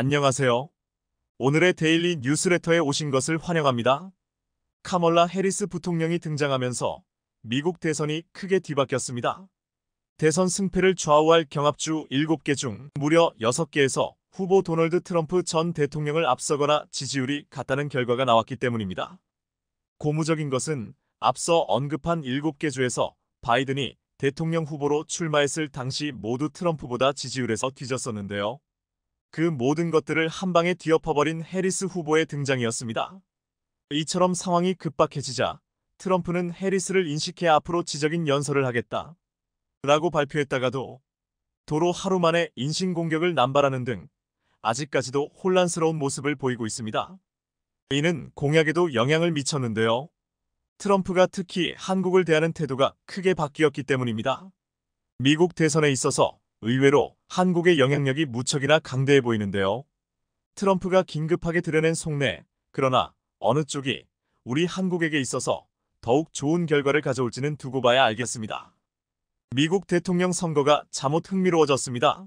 안녕하세요. 오늘의 데일리 뉴스레터에 오신 것을 환영합니다. 카멀라 해리스 부통령이 등장하면서 미국 대선이 크게 뒤바뀌었습니다. 대선 승패를 좌우할 경합주 7개 중 무려 6개에서 후보 도널드 트럼프 전 대통령을 앞서거나 지지율이 같다는 결과가 나왔기 때문입니다. 고무적인 것은 앞서 언급한 7개 주에서 바이든이 대통령 후보로 출마했을 당시 모두 트럼프보다 지지율에서 뒤졌었는데요. 그 모든 것들을 한 방에 뒤엎어버린 해리스 후보의 등장이었습니다. 이처럼 상황이 급박해지자 트럼프는 해리스를 인식해 앞으로 지적인 연설을 하겠다. 라고 발표했다가도 도로 하루 만에 인신공격을 남발하는 등 아직까지도 혼란스러운 모습을 보이고 있습니다. 이는 공약에도 영향을 미쳤는데요. 트럼프가 특히 한국을 대하는 태도가 크게 바뀌었기 때문입니다. 미국 대선에 있어서 의외로 한국의 영향력이 무척이나 강대해 보이는데요. 트럼프가 긴급하게 드러낸 속내, 그러나 어느 쪽이 우리 한국에게 있어서 더욱 좋은 결과를 가져올지는 두고 봐야 알겠습니다. 미국 대통령 선거가 잠옷 흥미로워졌습니다.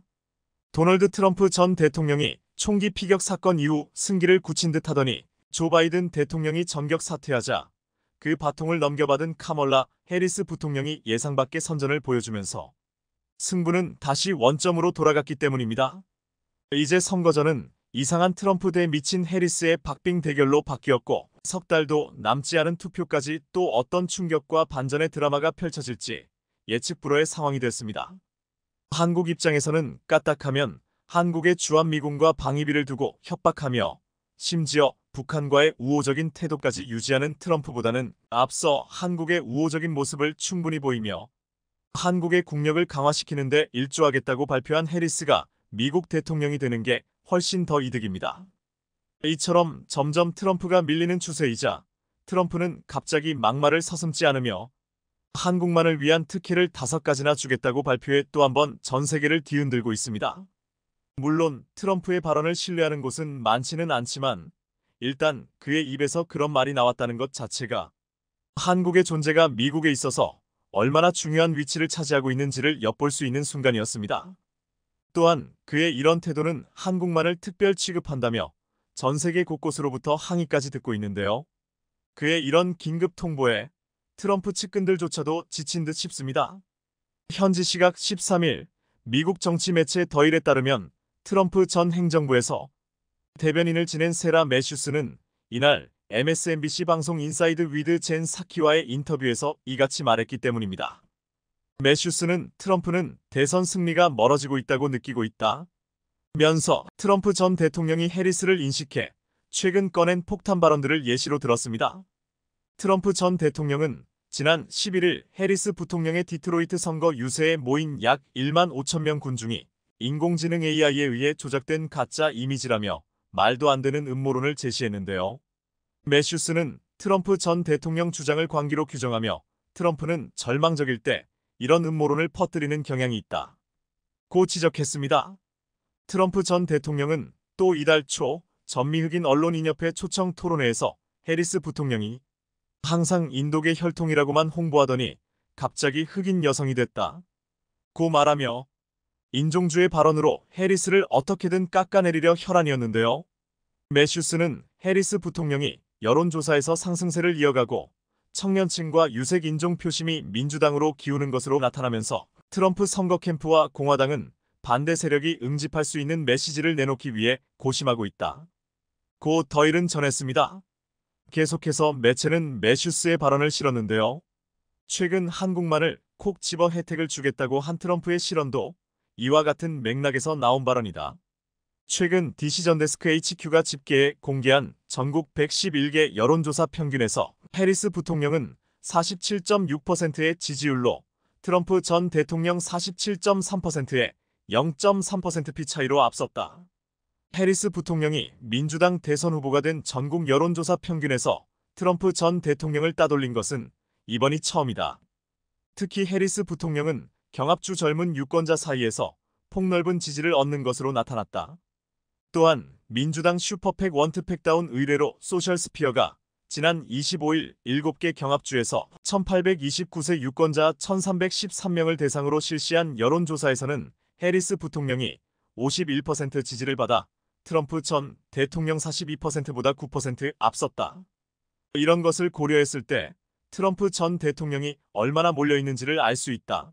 도널드 트럼프 전 대통령이 총기 피격 사건 이후 승기를 굳힌 듯 하더니 조 바이든 대통령이 전격 사퇴하자 그 바통을 넘겨받은 카멀라 해리스 부통령이 예상밖의 선전을 보여주면서 승부는 다시 원점으로 돌아갔기 때문입니다. 이제 선거전은 이상한 트럼프 대 미친 해리스의 박빙 대결로 바뀌었고 석 달도 남지 않은 투표까지 또 어떤 충격과 반전의 드라마가 펼쳐질지 예측 불허의 상황이 됐습니다. 한국 입장에서는 까딱하면 한국의 주한미군과 방위비를 두고 협박하며 심지어 북한과의 우호적인 태도까지 유지하는 트럼프보다는 앞서 한국의 우호적인 모습을 충분히 보이며 한국의 국력을 강화시키는데 일조하겠다고 발표한 해리스가 미국 대통령이 되는 게 훨씬 더 이득입니다. 이처럼 점점 트럼프가 밀리는 추세이자 트럼프는 갑자기 막말을 서슴지 않으며 한국만을 위한 특혜를 다섯 가지나 주겠다고 발표해 또 한번 전 세계를 뒤흔들고 있습니다. 물론 트럼프의 발언을 신뢰하는 곳은 많지는 않지만 일단 그의 입에서 그런 말이 나왔다는 것 자체가 한국의 존재가 미국에 있어서 얼마나 중요한 위치를 차지하고 있는지를 엿볼 수 있는 순간이었습니다. 또한 그의 이런 태도는 한국만을 특별 취급한다며 전 세계 곳곳으로부터 항의까지 듣고 있는데요. 그의 이런 긴급 통보에 트럼프 측근들조차도 지친 듯 싶습니다. 현지 시각 13일 미국 정치 매체 더일에 따르면 트럼프 전 행정부에서 대변인을 지낸 세라 메슈스는 이날 MSNBC 방송 인사이드 위드 젠 사키와의 인터뷰에서 이같이 말했기 때문입니다. 매슈스는 트럼프는 대선 승리가 멀어지고 있다고 느끼고 있다. 면서 트럼프 전 대통령이 해리스를 인식해 최근 꺼낸 폭탄 발언들을 예시로 들었습니다. 트럼프 전 대통령은 지난 11일 해리스 부통령의 디트로이트 선거 유세에 모인 약 1만 5천 명 군중이 인공지능 AI에 의해 조작된 가짜 이미지라며 말도 안 되는 음모론을 제시했는데요. 매슈스는 트럼프 전 대통령 주장을 광기로 규정하며 트럼프는 절망적일 때 이런 음모론을 퍼뜨리는 경향이 있다. 고 지적했습니다. 트럼프 전 대통령은 또 이달 초 전미 흑인 언론인협회 초청 토론회에서 해리스 부통령이 항상 인도계 혈통이라고만 홍보하더니 갑자기 흑인 여성이 됐다. 고 말하며 인종주의 발언으로 해리스를 어떻게든 깎아내리려 혈안이었는데요. 매슈스는 해리스 부통령이 여론조사에서 상승세를 이어가고 청년층과 유색 인종 표심이 민주당으로 기우는 것으로 나타나면서 트럼프 선거 캠프와 공화당은 반대 세력이 응집할 수 있는 메시지를 내놓기 위해 고심하고 있다. 고 더일은 전했습니다. 계속해서 매체는 매슈스의 발언을 실었는데요. 최근 한국만을 콕 집어 혜택을 주겠다고 한 트럼프의 실언도 이와 같은 맥락에서 나온 발언이다. 최근 디시전데스크 HQ가 집계해 공개한 전국 111개 여론조사 평균에서 해리스 부통령은 47.6%의 지지율로 트럼프 전 대통령 47.3%의 0.3%피 차이로 앞섰다. 해리스 부통령이 민주당 대선 후보가 된 전국 여론조사 평균에서 트럼프 전 대통령을 따돌린 것은 이번이 처음이다. 특히 해리스 부통령은 경합주 젊은 유권자 사이에서 폭넓은 지지를 얻는 것으로 나타났다. 또한 민주당 슈퍼팩 원트팩다운 의뢰로 소셜스피어가 지난 25일 7개 경합주에서 1829세 유권자 1313명을 대상으로 실시한 여론조사에서는 해리스 부통령이 51% 지지를 받아 트럼프 전 대통령 42%보다 9% 앞섰다. 이런 것을 고려했을 때 트럼프 전 대통령이 얼마나 몰려있는지를 알 수 있다.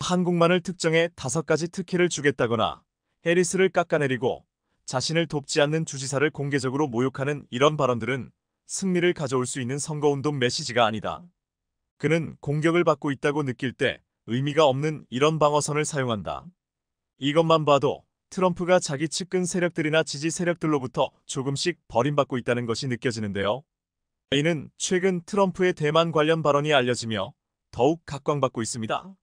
한국만을 특정해 다섯 가지 특혜를 주겠다거나 해리스를 깎아내리고 자신을 돕지 않는 주지사를 공개적으로 모욕하는 이런 발언들은 승리를 가져올 수 있는 선거운동 메시지가 아니다. 그는 공격을 받고 있다고 느낄 때 의미가 없는 이런 방어선을 사용한다. 이것만 봐도 트럼프가 자기 측근 세력들이나 지지 세력들로부터 조금씩 버림받고 있다는 것이 느껴지는데요. a 는 최근 트럼프의 대만 관련 발언이 알려지며 더욱 각광받고 있습니다.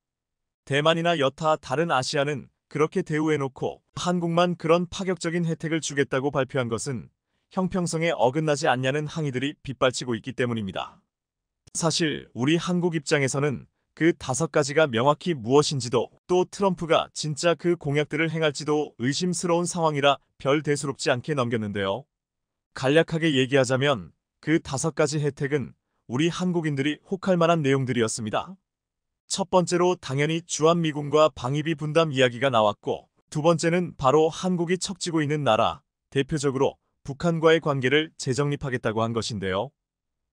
대만이나 여타 다른 아시아는 그렇게 대우해놓고 한국만 그런 파격적인 혜택을 주겠다고 발표한 것은 형평성에 어긋나지 않냐는 항의들이 빗발치고 있기 때문입니다. 사실 우리 한국 입장에서는 그 다섯 가지가 명확히 무엇인지도 또 트럼프가 진짜 그 공약들을 행할지도 의심스러운 상황이라 별 대수롭지 않게 넘겼는데요. 간략하게 얘기하자면 그 다섯 가지 혜택은 우리 한국인들이 혹할 만한 내용들이었습니다. 첫 번째로 당연히 주한미군과 방위비 분담 이야기가 나왔고 두 번째는 바로 한국이 척지고 있는 나라, 대표적으로 북한과의 관계를 재정립하겠다고 한 것인데요.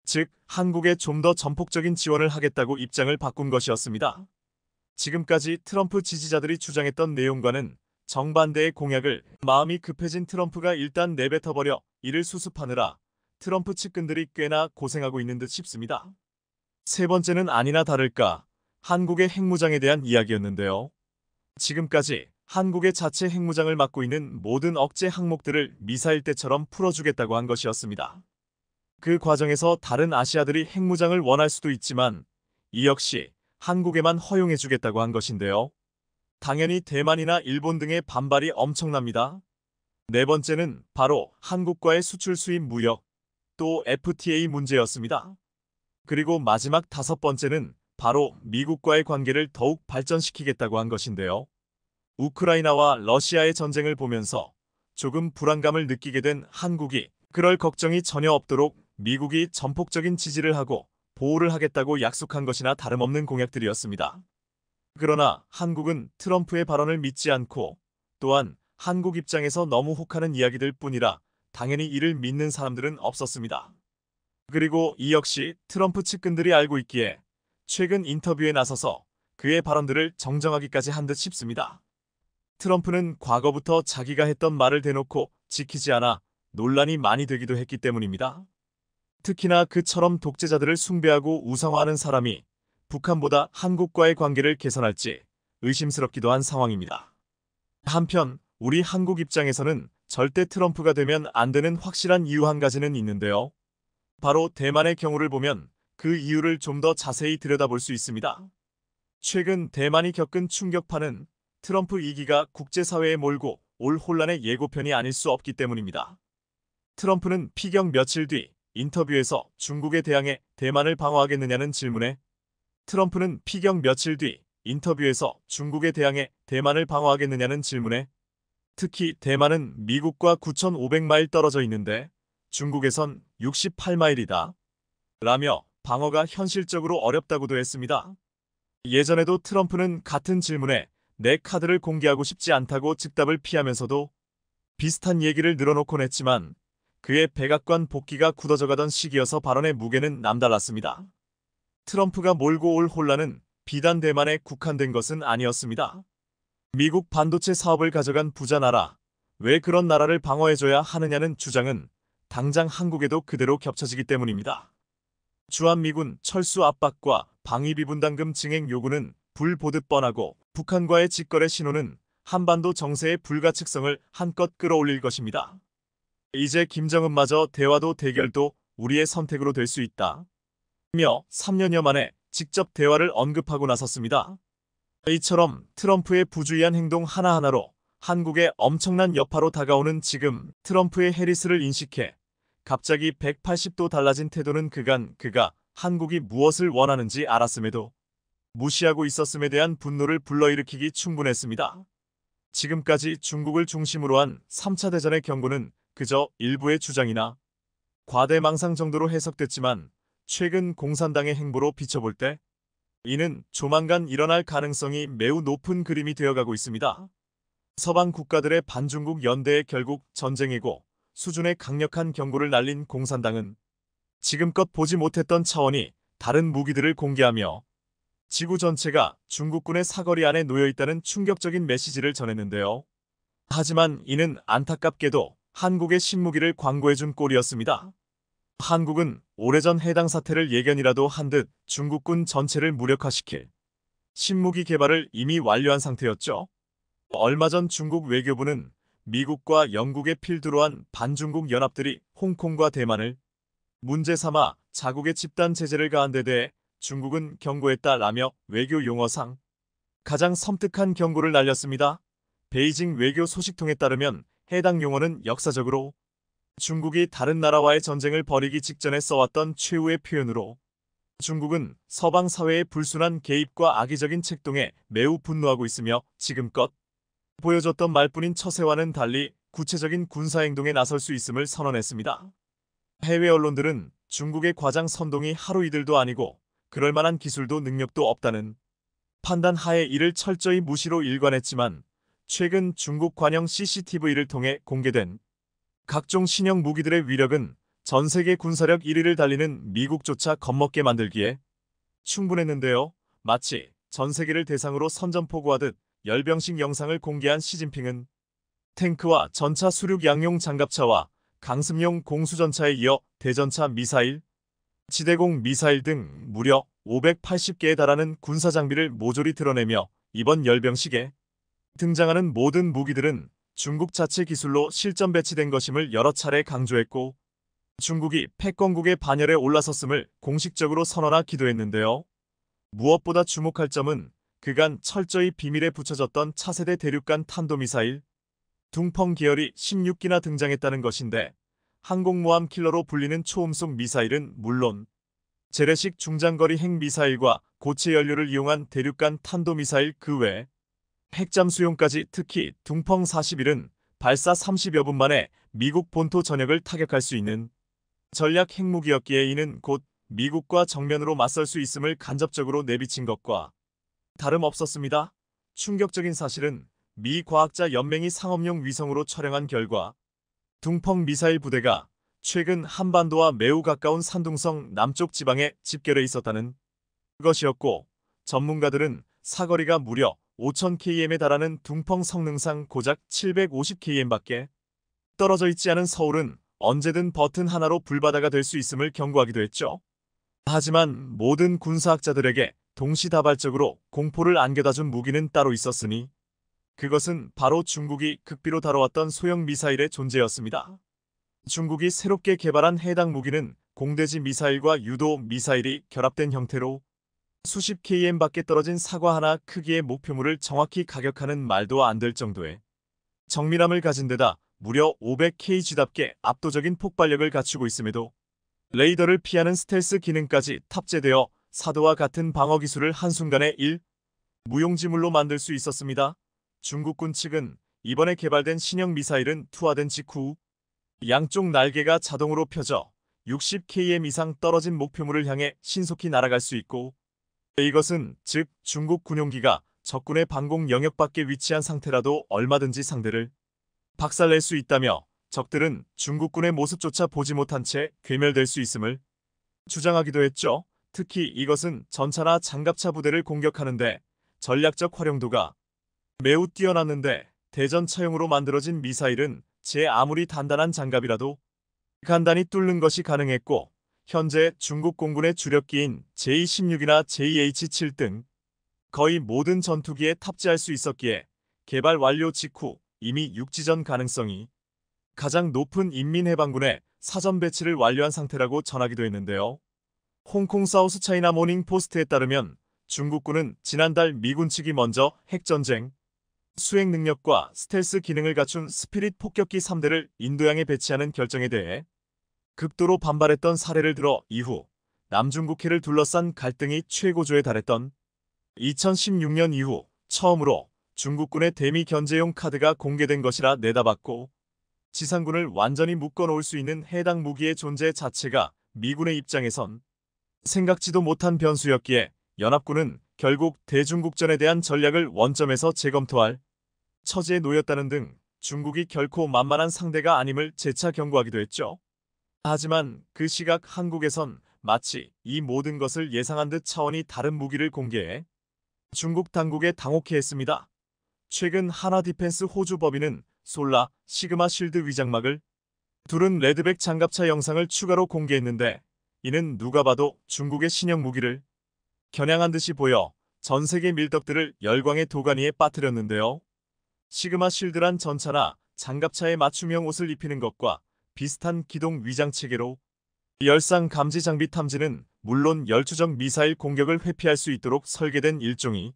즉, 한국에 좀 더 전폭적인 지원을 하겠다고 입장을 바꾼 것이었습니다. 지금까지 트럼프 지지자들이 주장했던 내용과는 정반대의 공약을 마음이 급해진 트럼프가 일단 내뱉어버려 이를 수습하느라 트럼프 측근들이 꽤나 고생하고 있는 듯 싶습니다. 세 번째는 아니나 다를까 한국의 핵무장에 대한 이야기였는데요. 지금까지 한국의 자체 핵무장을 맡고 있는 모든 억제 항목들을 미사일 때처럼 풀어주겠다고 한 것이었습니다. 그 과정에서 다른 아시아들이 핵무장을 원할 수도 있지만 이 역시 한국에만 허용해주겠다고 한 것인데요. 당연히 대만이나 일본 등의 반발이 엄청납니다. 네 번째는 바로 한국과의 수출 수입 무역, 또 FTA 문제였습니다. 그리고 마지막 다섯 번째는 바로 미국과의 관계를 더욱 발전시키겠다고 한 것인데요. 우크라이나와 러시아의 전쟁을 보면서 조금 불안감을 느끼게 된 한국이 그럴 걱정이 전혀 없도록 미국이 전폭적인 지지를 하고 보호를 하겠다고 약속한 것이나 다름없는 공약들이었습니다. 그러나 한국은 트럼프의 발언을 믿지 않고 또한 한국 입장에서 너무 혹하는 이야기들 뿐이라 당연히 이를 믿는 사람들은 없었습니다. 그리고 이 역시 트럼프 측근들이 알고 있기에 최근 인터뷰에 나서서 그의 발언들을 정정하기까지 한 듯 싶습니다. 트럼프는 과거부터 자기가 했던 말을 대놓고 지키지 않아 논란이 많이 되기도 했기 때문입니다. 특히나 그처럼 독재자들을 숭배하고 우상화하는 사람이 북한보다 한국과의 관계를 개선할지 의심스럽기도 한 상황입니다. 한편 우리 한국 입장에서는 절대 트럼프가 되면 안 되는 확실한 이유 한 가지는 있는데요. 바로 대만의 경우를 보면 그 이유를 좀 더 자세히 들여다볼 수 있습니다. 최근 대만이 겪은 충격파는 트럼프 2기가 국제사회에 몰고 올 혼란의 예고편이 아닐 수 없기 때문입니다. 트럼프는 피경 며칠 뒤 인터뷰에서 중국에 대항해 대만을 방어하겠느냐는 질문에 트럼프는 피경 며칠 뒤 인터뷰에서 중국에 대항해 대만을 방어하겠느냐는 질문에 특히 대만은 미국과 9,500마일 떨어져 있는데 중국에선 68마일이다. 라며 방어가 현실적으로 어렵다고도 했습니다. 예전에도 트럼프는 같은 질문에 내 카드를 공개하고 싶지 않다고 즉답을 피하면서도 비슷한 얘기를 늘어놓곤 했지만 그의 백악관 복귀가 굳어져가던 시기여서 발언의 무게는 남달랐습니다. 트럼프가 몰고 올 혼란은 비단 대만에 국한된 것은 아니었습니다. 미국 반도체 사업을 가져간 부자 나라, 왜 그런 나라를 방어해줘야 하느냐는 주장은 당장 한국에도 그대로 겹쳐지기 때문입니다. 주한미군 철수 압박과 방위비 분담금 증액 요구는 불보듯 뻔하고 북한과의 직거래 신호는 한반도 정세의 불가측성을 한껏 끌어올릴 것입니다. 이제 김정은마저 대화도 대결도 우리의 선택으로 될 수 있다. 며 3년여 만에 직접 대화를 언급하고 나섰습니다. 이처럼 트럼프의 부주의한 행동 하나하나로 한국의 엄청난 여파로 다가오는 지금 트럼프의 해리스를 인식해 갑자기 180도 달라진 태도는 그간 그가 한국이 무엇을 원하는지 알았음에도 무시하고 있었음에 대한 분노를 불러일으키기 충분했습니다. 지금까지 중국을 중심으로 한 3차 대전의 경고는 그저 일부의 주장이나 과대망상 정도로 해석됐지만 최근 공산당의 행보로 비춰볼 때 이는 조만간 일어날 가능성이 매우 높은 그림이 되어가고 있습니다. 서방 국가들의 반중국 연대의 결국 전쟁이고 수준의 강력한 경고를 날린 공산당은 지금껏 보지 못했던 차원이 다른 무기들을 공개하며 지구 전체가 중국군의 사거리 안에 놓여있다는 충격적인 메시지를 전했는데요. 하지만 이는 안타깝게도 한국의 신무기를 광고해준 꼴이었습니다. 한국은 오래전 해당 사태를 예견이라도 한 듯 중국군 전체를 무력화시킬 신무기 개발을 이미 완료한 상태였죠. 얼마 전 중국 외교부는 미국과 영국의 필두로 한 반중국 연합들이 홍콩과 대만을 문제 삼아 자국의 집단 제재를 가한 데 대해 중국은 경고했다라며 외교 용어상 가장 섬뜩한 경고를 날렸습니다. 베이징 외교 소식통에 따르면 해당 용어는 역사적으로 중국이 다른 나라와의 전쟁을 벌이기 직전에 써왔던 최후의 표현으로 중국은 서방 사회의 불순한 개입과 악의적인 책동에 매우 분노하고 있으며 지금껏 보여줬던 말뿐인 처세와는 달리 구체적인 군사행동에 나설 수 있음을 선언했습니다. 해외 언론들은 중국의 과장 선동이 하루 이들도 아니고 그럴 만한 기술도 능력도 없다는 판단 하에 이를 철저히 무시로 일관했지만 최근 중국 관영 CCTV를 통해 공개된 각종 신형 무기들의 위력은 전 세계 군사력 1위를 달리는 미국조차 겁먹게 만들기에 충분했는데요. 마치 전 세계를 대상으로 선전포고하듯 열병식 영상을 공개한 시진핑은 탱크와 전차 수륙 양용 장갑차와 강습용 공수전차에 이어 대전차 미사일, 지대공 미사일 등 무려 580개에 달하는 군사 장비를 모조리 드러내며 이번 열병식에 등장하는 모든 무기들은 중국 자체 기술로 실전 배치된 것임을 여러 차례 강조했고 중국이 패권국의 반열에 올라섰음을 공식적으로 선언하 기도했는데요. 무엇보다 주목할 점은 그간 철저히 비밀에 붙여졌던 차세대 대륙간 탄도미사일 둥펑 계열이 16기나 등장했다는 것인데 항공모함 킬러로 불리는 초음속 미사일은 물론 재래식 중장거리 핵미사일과 고체 연료를 이용한 대륙간 탄도미사일 그 외 핵잠수용까지 특히 둥펑 41은 발사 30여 분 만에 미국 본토 전역을 타격할 수 있는 전략 핵무기였기에 이는 곧 미국과 정면으로 맞설 수 있음을 간접적으로 내비친 것과 다름없었습니다. 충격적인 사실은 미 과학자 연맹이 상업용 위성으로 촬영한 결과 둥펑 미사일 부대가 최근 한반도와 매우 가까운 산둥성 남쪽 지방에 집결해 있었다는 것이었고 전문가들은 사거리가 무려 5000km에 달하는 둥펑 성능상 고작 750km밖에 떨어져 있지 않은 서울은 언제든 버튼 하나로 불바다가 될 수 있음을 경고하기도 했죠. 하지만 모든 군사학자들에게 동시다발적으로 공포를 안겨다준 무기는 따로 있었으니 그것은 바로 중국이 극비로 다뤄왔던 소형 미사일의 존재였습니다. 중국이 새롭게 개발한 해당 무기는 공대지 미사일과 유도 미사일이 결합된 형태로 수십 km 밖에 떨어진 사과 하나 크기의 목표물을 정확히 가격하는 말도 안 될 정도의 정밀함을 가진 데다 무려 500kg답게 압도적인 폭발력을 갖추고 있음에도 레이더를 피하는 스텔스 기능까지 탑재되어 사드와 같은 방어 기술을 한순간에 1. 무용지물로 만들 수 있었습니다. 중국군 측은 이번에 개발된 신형 미사일은 투하된 직후 양쪽 날개가 자동으로 펴져 60km 이상 떨어진 목표물을 향해 신속히 날아갈 수 있고 이것은 즉 중국 군용기가 적군의 방공 영역 밖에 위치한 상태라도 얼마든지 상대를 박살낼 수 있다며 적들은 중국군의 모습조차 보지 못한 채 괴멸될 수 있음을 주장하기도 했죠. 특히 이것은 전차나 장갑차 부대를 공격하는데 전략적 활용도가 매우 뛰어났는데 대전 차용으로 만들어진 미사일은 제 아무리 단단한 장갑이라도 간단히 뚫는 것이 가능했고 현재 중국 공군의 주력기인 J-16이나 JH-7 등 거의 모든 전투기에 탑재할 수 있었기에 개발 완료 직후 이미 육지전 가능성이 가장 높은 인민해방군의 사전 배치를 완료한 상태라고 전하기도 했는데요. 홍콩 사우스차이나 모닝포스트에 따르면 중국군은 지난달 미군 측이 먼저 핵전쟁, 수행 능력과 스텔스 기능을 갖춘 스피릿 폭격기 3대를 인도양에 배치하는 결정에 대해 극도로 반발했던 사례를 들어 이후 남중국해를 둘러싼 갈등이 최고조에 달했던 2016년 이후 처음으로 중국군의 대미 견제용 카드가 공개된 것이라 내다봤고 지상군을 완전히 묶어놓을 수 있는 해당 무기의 존재 자체가 미군의 입장에선 생각지도 못한 변수였기에 연합군은 결국 대중국전에 대한 전략을 원점에서 재검토할 처지에 놓였다는 등 중국이 결코 만만한 상대가 아님을 재차 경고하기도 했죠. 하지만 그 시각 한국에선 마치 이 모든 것을 예상한 듯 차원이 다른 무기를 공개해 중국 당국에 당혹해 했습니다. 최근 하나 디펜스 호주 법인은 솔라 시그마 실드 위장막을 둘은 레드백 장갑차 영상을 추가로 공개했는데 이는 누가 봐도 중국의 신형 무기를 겨냥한 듯이 보여 전 세계 밀덕들을 열광의 도가니에 빠뜨렸는데요. 시그마 실드란 전차나 장갑차에 맞춤형 옷을 입히는 것과 비슷한 기동 위장 체계로 열상 감지 장비 탐지는 물론 열추적 미사일 공격을 회피할 수 있도록 설계된 일종이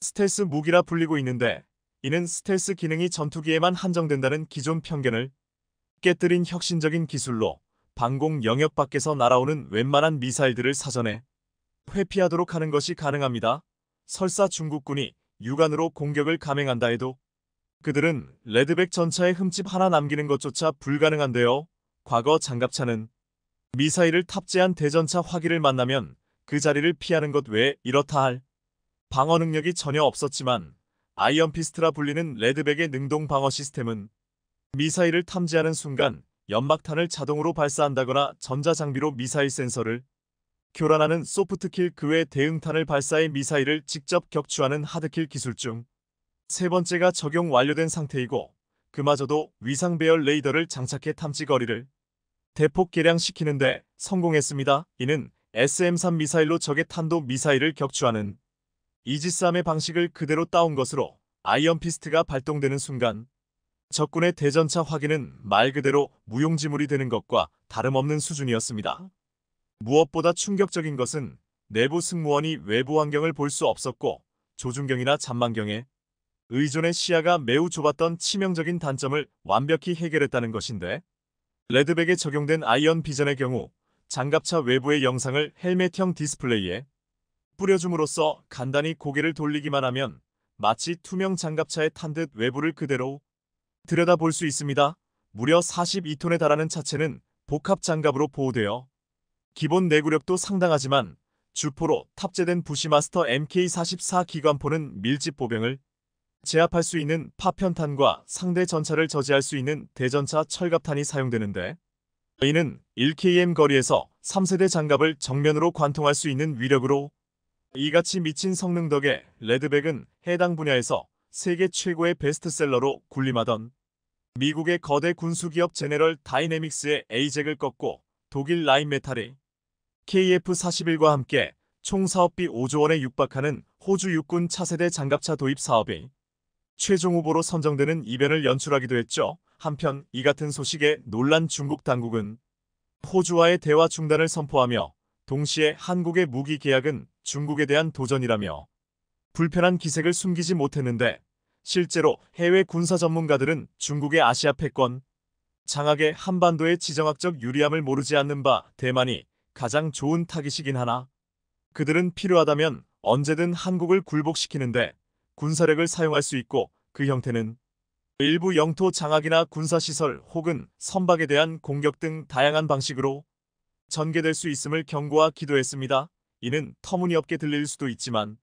스텔스 무기라 불리고 있는데 이는 스텔스 기능이 전투기에만 한정된다는 기존 편견을 깨뜨린 혁신적인 기술로 방공 영역 밖에서 날아오는 웬만한 미사일들을 사전에 회피하도록 하는 것이 가능합니다. 설사 중국군이 육안으로 공격을 감행한다 해도 그들은 레드백 전차의 흠집 하나 남기는 것조차 불가능한데요. 과거 장갑차는 미사일을 탑재한 대전차 화기를 만나면 그 자리를 피하는 것 외에 이렇다 할 방어 능력이 전혀 없었지만 아이언피스트라 불리는 레드백의 능동 방어 시스템은 미사일을 탐지하는 순간 연막탄을 자동으로 발사한다거나 전자장비로 미사일 센서를 교란하는 소프트킬 그 외 대응탄을 발사해 미사일을 직접 격추하는 하드킬 기술 중 세 번째가 적용 완료된 상태이고 그마저도 위상 배열 레이더를 장착해 탐지 거리를 대폭 개량시키는데 성공했습니다. 이는 SM-3 미사일로 적의 탄도 미사일을 격추하는 이지스함의 방식을 그대로 따온 것으로 아이언피스트가 발동되는 순간 적군의 대전차 확인은 말 그대로 무용지물이 되는 것과 다름없는 수준이었습니다. 어? 무엇보다 충격적인 것은 내부 승무원이 외부 환경을 볼 수 없었고 조준경이나 잔망경에 의존의 시야가 매우 좁았던 치명적인 단점을 완벽히 해결했다는 것인데 레드백에 적용된 아이언 비전의 경우 장갑차 외부의 영상을 헬멧형 디스플레이에 뿌려줌으로써 간단히 고개를 돌리기만 하면 마치 투명 장갑차에 탄 듯 외부를 그대로 들여다볼 수 있습니다. 무려 42톤에 달하는 차체는 복합 장갑으로 보호되어 기본 내구력도 상당하지만 주포로 탑재된 부시마스터 MK44 기관포는 밀집 보병을 제압할 수 있는 파편탄과 상대 전차를 저지할 수 있는 대전차 철갑탄이 사용되는데 이는 1km 거리에서 3세대 장갑을 정면으로 관통할 수 있는 위력으로 이같이 미친 성능 덕에 레드백은 해당 분야에서 세계 최고의 베스트셀러로 군림하던 미국의 거대 군수기업 제네럴 다이내믹스의 에이잭을 꺾고 독일 라인메탈이 KF-41과 함께 총 사업비 5조 원에 육박하는 호주 육군 차세대 장갑차 도입 사업이 최종 후보로 선정되는 이변을 연출하기도 했죠. 한편 이 같은 소식에 놀란 중국 당국은 호주와의 대화 중단을 선포하며 동시에 한국의 무기 계약은 중국에 대한 도전이라며 불편한 기색을 숨기지 못했는데 실제로 해외 군사 전문가들은 중국의 아시아 패권, 장악의 한반도의 지정학적 유리함을 모르지 않는 바 대만이 가장 좋은 타깃이긴 하나 그들은 필요하다면 언제든 한국을 굴복시키는데 군사력을 사용할 수 있고 그 형태는 일부 영토 장악이나 군사시설 혹은 선박에 대한 공격 등 다양한 방식으로 전개될 수 있음을 경고와 기도했습니다. 이는 터무니없게 들릴 수도 있지만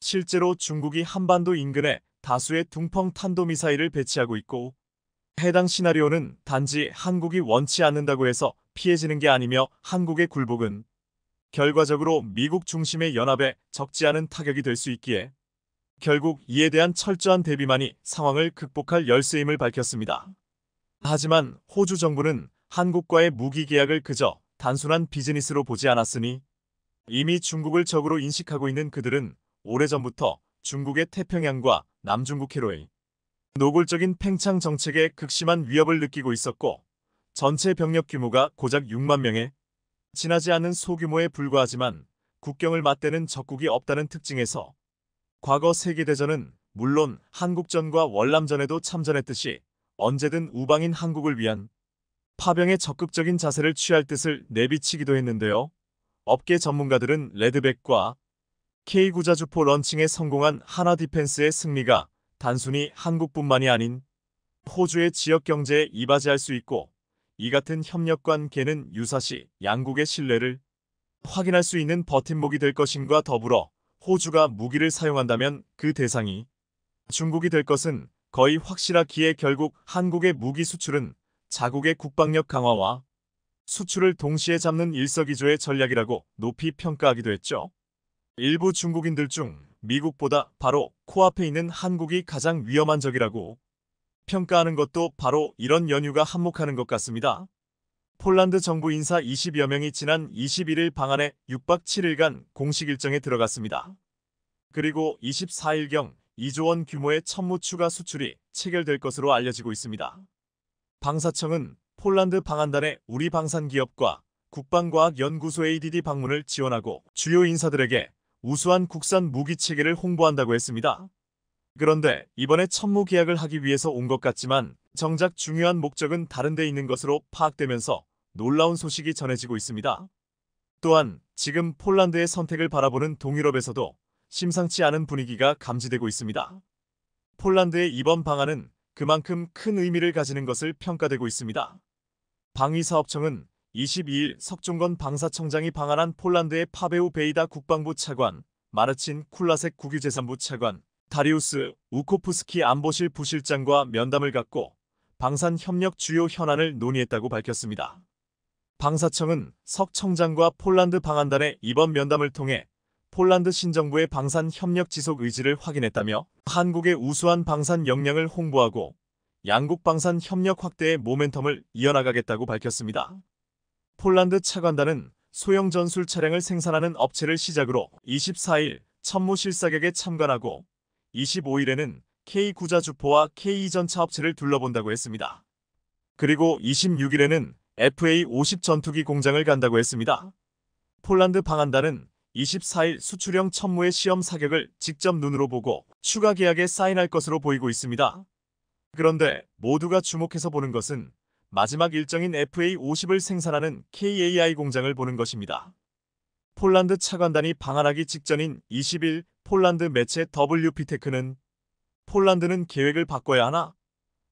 실제로 중국이 한반도 인근에 다수의 둥펑 탄도미사일을 배치하고 있고 해당 시나리오는 단지 한국이 원치 않는다고 해서 피해지는 게 아니며 한국의 굴복은 결과적으로 미국 중심의 연합에 적지 않은 타격이 될 수 있기에 결국 이에 대한 철저한 대비만이 상황을 극복할 열쇠임을 밝혔습니다. 하지만 호주 정부는 한국과의 무기 계약을 그저 단순한 비즈니스로 보지 않았으니 이미 중국을 적으로 인식하고 있는 그들은 오래전부터 중국의 태평양과 남중국 해로의 노골적인 팽창 정책에 극심한 위협을 느끼고 있었고 전체 병력 규모가 고작 6만 명에 지나지 않은 소규모에 불과하지만 국경을 맞대는 적국이 없다는 특징에서 과거 세계대전은 물론 한국전과 월남전에도 참전했듯이 언제든 우방인 한국을 위한 파병에 적극적인 자세를 취할 뜻을 내비치기도 했는데요. 업계 전문가들은 레드백과 k 9자주포 런칭에 성공한 하나 디펜스의 승리가 단순히 한국뿐만이 아닌 호주의 지역 경제에 이바지할 수 있고 이 같은 협력 관계는 유사시 양국의 신뢰를 확인할 수 있는 버팀목이 될것인과 더불어 호주가 무기를 사용한다면 그 대상이 중국이 될 것은 거의 확실하기에 결국 한국의 무기 수출은 자국의 국방력 강화와 수출을 동시에 잡는 일석이조의 전략이라고 높이 평가하기도 했죠. 일부 중국인들 중 미국보다 바로 코앞에 있는 한국이 가장 위험한 적이라고 평가하는 것도 바로 이런 연유가 한몫하는 것 같습니다. 폴란드 정부 인사 20여 명이 지난 21일 방한에 6박 7일간 공식 일정에 들어갔습니다. 그리고 24일경 2조 원 규모의 천무 추가 수출이 체결될 것으로 알려지고 있습니다. 방사청은 폴란드 방한단의 우리 방산 기업과 국방과학연구소 ADD 방문을 지원하고 주요 인사들에게 우수한 국산 무기 체계를 홍보한다고 했습니다. 그런데 이번에 천무 계약을 하기 위해서 온 것 같지만 정작 중요한 목적은 다른 데 있는 것으로 파악되면서 놀라운 소식이 전해지고 있습니다. 또한 지금 폴란드의 선택을 바라보는 동유럽에서도 심상치 않은 분위기가 감지되고 있습니다. 폴란드의 이번 방안은 그만큼 큰 의미를 가지는 것을 평가되고 있습니다. 방위사업청은 22일 석종건 방사청장이 방한한 폴란드의 파베우 베이다 국방부 차관, 마르친 쿨라색 국유재산부 차관, 다리우스 우코프스키 안보실 부실장과 면담을 갖고 방산 협력 주요 현안을 논의했다고 밝혔습니다. 방사청은 석 청장과 폴란드 방한단의 이번 면담을 통해 폴란드 신정부의 방산 협력 지속 의지를 확인했다며 한국의 우수한 방산 역량을 홍보하고 양국 방산 협력 확대의 모멘텀을 이어나가겠다고 밝혔습니다. 폴란드 차관단은 소형 전술 차량을 생산하는 업체를 시작으로 24일 천무 실사격에 참관하고 25일에는 K9자 주포와 K2전차 업체를 둘러본다고 했습니다. 그리고 26일에는 FA-50 전투기 공장을 간다고 했습니다. 폴란드 방한단은 24일 수출형 천무의 시험 사격을 직접 눈으로 보고 추가 계약에 사인할 것으로 보이고 있습니다. 그런데 모두가 주목해서 보는 것은 마지막 일정인 FA50을 생산하는 KAI 공장을 보는 것입니다. 폴란드 차관단이 방한하기 직전인 20일 폴란드 매체 WP테크는 폴란드는 계획을 바꿔야 하나?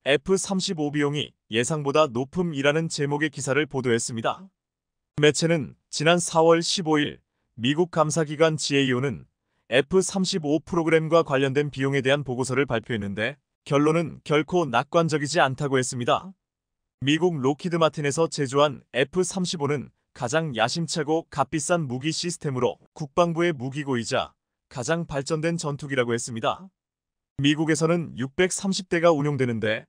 F-35 비용이 예상보다 높음이라는 제목의 기사를 보도했습니다. 매체는 지난 4월 15일 미국 감사기관 GAO는 F-35 프로그램과 관련된 비용에 대한 보고서를 발표했는데 결론은 결코 낙관적이지 않다고 했습니다. 미국 로키드 마틴에서 제조한 F-35는 가장 야심차고 값비싼 무기 시스템으로 국방부의 무기고이자 가장 발전된 전투기라고 했습니다. 미국에서는 630대가 운용되는데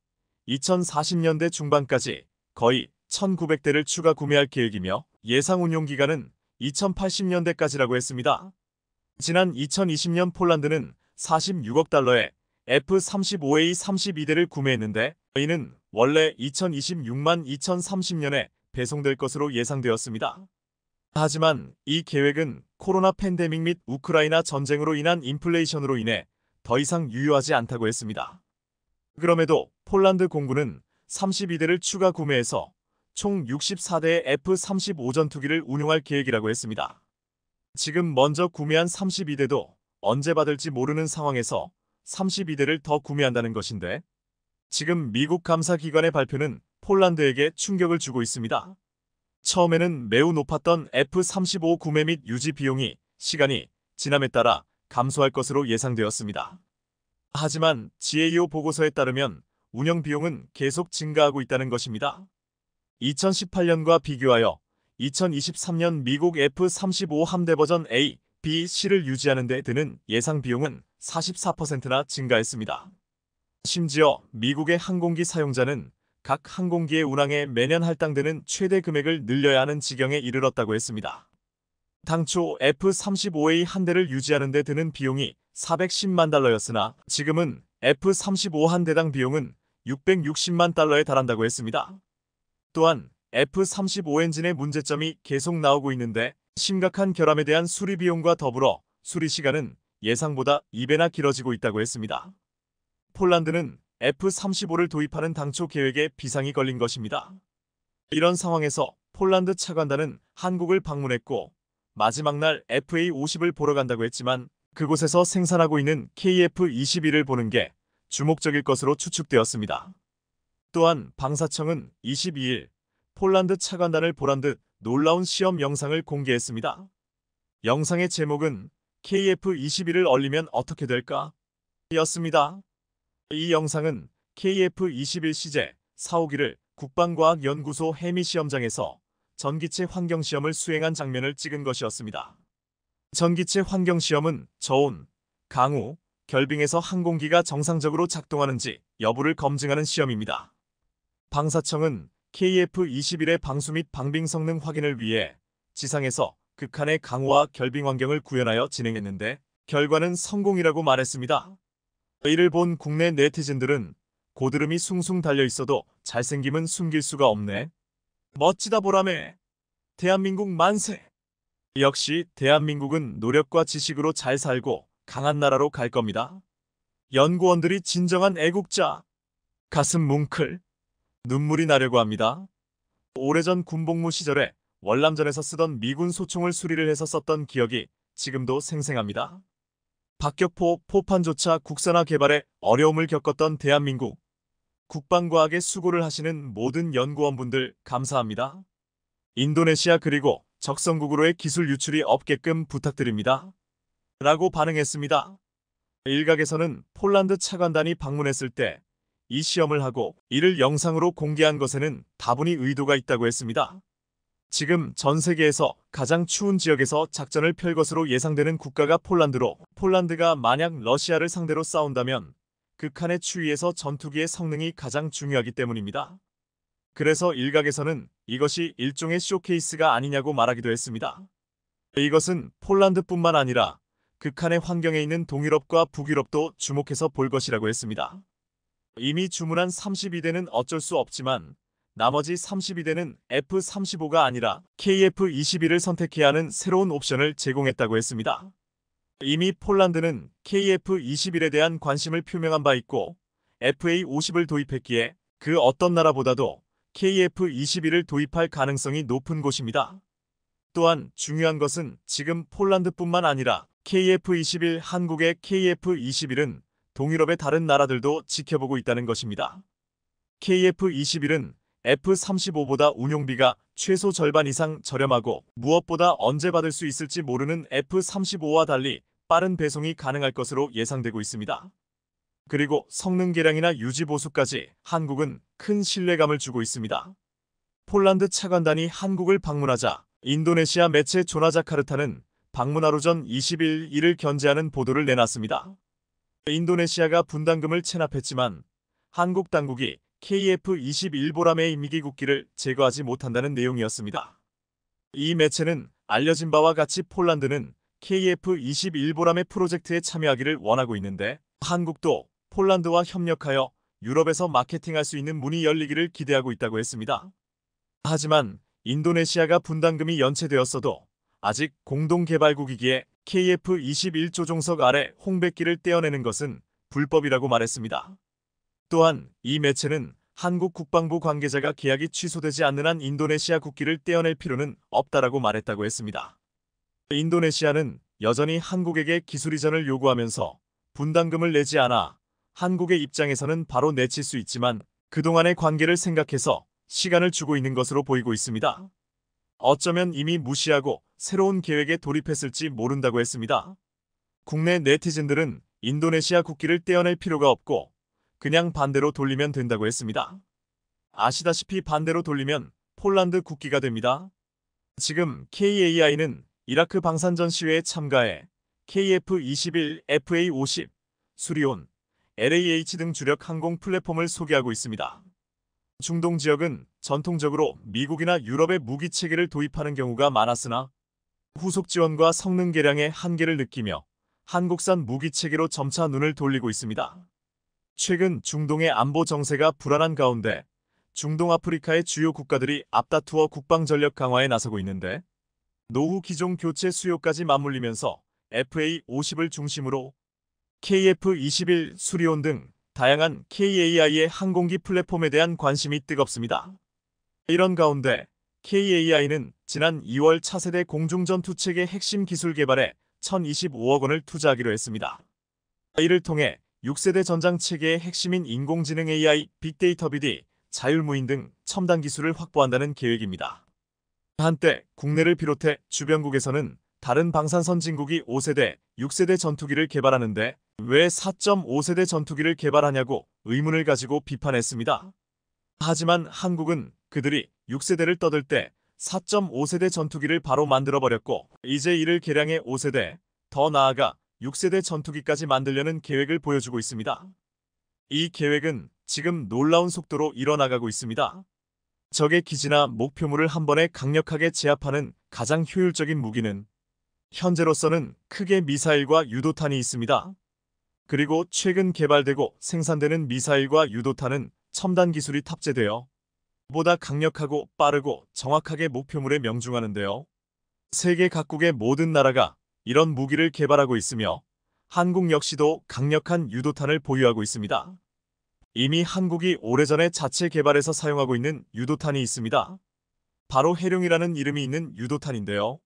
2040년대 중반까지 거의 1900대를 추가 구매할 계획이며 예상 운용 기간은 2080년대까지라고 했습니다. 지난 2020년 폴란드는 46억 달러에 F-35A 32대를 구매했는데 이는 원래 2026만 2030년에 배송될 것으로 예상되었습니다. 하지만 이 계획은 코로나 팬데믹 및 우크라이나 전쟁으로 인한 인플레이션으로 인해 더 이상 유효하지 않다고 했습니다. 그럼에도 폴란드 공군은 32대를 추가 구매해서 총 64대의 F-35 전투기를 운용할 계획이라고 했습니다. 지금 먼저 구매한 32대도 언제 받을지 모르는 상황에서 32대를 더 구매한다는 것인데 지금 미국 감사기관의 발표는 폴란드에게 충격을 주고 있습니다. 처음에는 매우 높았던 F-35 구매 및 유지 비용이 시간이 지남에 따라 감소할 것으로 예상되었습니다. 하지만 GAO 보고서에 따르면 운영 비용은 계속 증가하고 있다는 것입니다. 2018년과 비교하여 2023년 미국 F-35 함대 버전 A, B, C를 유지하는 데 드는 예상 비용은 44%나 증가했습니다. 심지어 미국의 항공기 사용자는 각 항공기의 운항에 매년 할당되는 최대 금액을 늘려야 하는 지경에 이르렀다고 했습니다. 당초 F-35A 한 대를 유지하는 데 드는 비용이 410만 달러였으나 지금은 F-35 한 대당 비용은 660만 달러에 달한다고 했습니다. 또한 F-35 엔진의 문제점이 계속 나오고 있는데 심각한 결함에 대한 수리 비용과 더불어 수리 시간은 예상보다 2배나 길어지고 있다고 했습니다. 폴란드는 F-35를 도입하는 당초 계획에 비상이 걸린 것입니다. 이런 상황에서 폴란드 차관단은 한국을 방문했고 마지막 날 FA-50을 보러 간다고 했지만 그곳에서 생산하고 있는 KF-21을 보는 게 주목적일 것으로 추측되었습니다. 또한 방사청은 22일 폴란드 차관단을 보란 듯 놀라운 시험 영상을 공개했습니다. 영상의 제목은 KF-21을 얼리면 어떻게 될까? 였습니다. 이 영상은 KF21 시제 4오기를 국방과학연구소 해미시험장에서 전기체 환경시험을 수행한 장면을 찍은 것이었습니다. 전기체 환경시험은 저온, 강우, 결빙에서 항공기가 정상적으로 작동하는지 여부를 검증하는 시험입니다. 방사청은 KF21의 방수 및 방빙 성능 확인을 위해 지상에서 극한의 강우와 결빙 환경을 구현하여 진행했는데 결과는 성공이라고 말했습니다. 이를 본 국내 네티즌들은 고드름이 숭숭 달려 있어도 잘생김은 숨길 수가 없네. 멋지다 보라매 대한민국 만세! 역시 대한민국은 노력과 지식으로 잘 살고 강한 나라로 갈 겁니다. 연구원들이 진정한 애국자. 가슴 뭉클. 눈물이 나려고 합니다. 오래전 군복무 시절에 월남전에서 쓰던 미군 소총을 수리를 해서 썼던 기억이 지금도 생생합니다. 박격포, 포판조차 국산화 개발에 어려움을 겪었던 대한민국. 국방과학의 수고를 하시는 모든 연구원분들 감사합니다. 인도네시아 그리고 적성국으로의 기술 유출이 없게끔 부탁드립니다. 라고 반응했습니다. 일각에서는 폴란드 차관단이 방문했을 때 이 시험을 하고 이를 영상으로 공개한 것에는 다분히 의도가 있다고 했습니다. 지금 전 세계에서 가장 추운 지역에서 작전을 펼 것으로 예상되는 국가가 폴란드로 폴란드가 만약 러시아를 상대로 싸운다면 극한의 그 추위에서 전투기의 성능이 가장 중요하기 때문입니다. 그래서 일각에서는 이것이 일종의 쇼케이스가 아니냐고 말하기도 했습니다. 이것은 폴란드뿐만 아니라 극한의 그 환경에 있는 동유럽과 북유럽도 주목해서 볼 것이라고 했습니다. 이미 주문한 32대는 어쩔 수 없지만 나머지 32대는 F-35가 아니라 KF-21을 선택해야 하는 새로운 옵션을 제공했다고 했습니다. 이미 폴란드는 KF-21에 대한 관심을 표명한 바 있고 FA-50을 도입했기에 그 어떤 나라보다도 KF-21을 도입할 가능성이 높은 곳입니다. 또한 중요한 것은 지금 폴란드뿐만 아니라 KF-21 한국의 KF-21은 동유럽의 다른 나라들도 지켜보고 있다는 것입니다. KF-21은 F-35보다 운용비가 최소 절반 이상 저렴하고 무엇보다 언제 받을 수 있을지 모르는 F-35와 달리 빠른 배송이 가능할 것으로 예상되고 있습니다. 그리고 성능 개량이나 유지 보수까지 한국은 큰 신뢰감을 주고 있습니다. 폴란드 차관단이 한국을 방문하자 인도네시아 매체 조나자카르타는 방문하루 전 20일 이를 견제하는 보도를 내놨습니다. 인도네시아가 분담금을 체납했지만 한국 당국이 KF-21 보람의 임기 국기를 제거하지 못한다는 내용이었습니다. 이 매체는 알려진 바와 같이 폴란드는 KF-21 보람의 프로젝트에 참여하기를 원하고 있는데 한국도 폴란드와 협력하여 유럽에서 마케팅할 수 있는 문이 열리기를 기대하고 있다고 했습니다. 하지만 인도네시아가 분담금이 연체되었어도 아직 공동개발국이기에 KF-21 조종석 아래 홍백기를 떼어내는 것은 불법이라고 말했습니다. 또한 이 매체는 한국 국방부 관계자가 계약이 취소되지 않는 한 인도네시아 국기를 떼어낼 필요는 없다라고 말했다고 했습니다. 인도네시아는 여전히 한국에게 기술 이전을 요구하면서 분담금을 내지 않아 한국의 입장에서는 바로 내칠 수 있지만 그동안의 관계를 생각해서 시간을 주고 있는 것으로 보이고 있습니다. 어쩌면 이미 무시하고 새로운 계획에 돌입했을지 모른다고 했습니다. 국내 네티즌들은 인도네시아 국기를 떼어낼 필요가 없고 그냥 반대로 돌리면 된다고 했습니다. 아시다시피 반대로 돌리면 폴란드 국기가 됩니다. 지금 KAI는 이라크 방산전 시회에 참가해 KF-21, FA-50, 수리온, LAH 등 주력 항공 플랫폼을 소개하고 있습니다. 중동 지역은 전통적으로 미국이나 유럽의 무기 체계를 도입하는 경우가 많았으나 후속 지원과 성능 개량의 한계를 느끼며 한국산 무기 체계로 점차 눈을 돌리고 있습니다. 최근 중동의 안보 정세가 불안한 가운데 중동 아프리카의 주요 국가들이 앞다투어 국방 전력 강화에 나서고 있는데 노후 기종 교체 수요까지 맞물리면서 FA-50을 중심으로 KF-21, 수리온 등 다양한 KAI의 항공기 플랫폼에 대한 관심이 뜨겁습니다. 이런 가운데 KAI는 지난 2월 차세대 공중전투체계 핵심 기술 개발에 1,025억 원을 투자하기로 했습니다. 이를 통해 6세대 전장 체계의 핵심인 인공지능 AI, 빅데이터 BD, 자율무인 등 첨단 기술을 확보한다는 계획입니다. 한때 국내를 비롯해 주변국에서는 다른 방산선 진국이 5세대, 6세대 전투기를 개발하는데 왜 4.5세대 전투기를 개발하냐고 의문을 가지고 비판했습니다. 하지만 한국은 그들이 6세대를 떠들 때 4.5세대 전투기를 바로 만들어버렸고 이제 이를 개량해 5세대, 더 나아가 6세대 전투기까지 만들려는 계획을 보여주고 있습니다. 이 계획은 지금 놀라운 속도로 일어나가고 있습니다. 적의 기지나 목표물을 한 번에 강력하게 제압하는 가장 효율적인 무기는 현재로서는 크게 미사일과 유도탄이 있습니다. 그리고 최근 개발되고 생산되는 미사일과 유도탄은 첨단 기술이 탑재되어 보다 강력하고 빠르고 정확하게 목표물에 명중하는데요. 세계 각국의 모든 나라가 이런 무기를 개발하고 있으며 한국 역시도 강력한 유도탄을 보유하고 있습니다. 이미 한국이 오래전에 자체 개발해서 사용하고 있는 유도탄이 있습니다. 바로 해룡이라는 이름이 있는 유도탄인데요.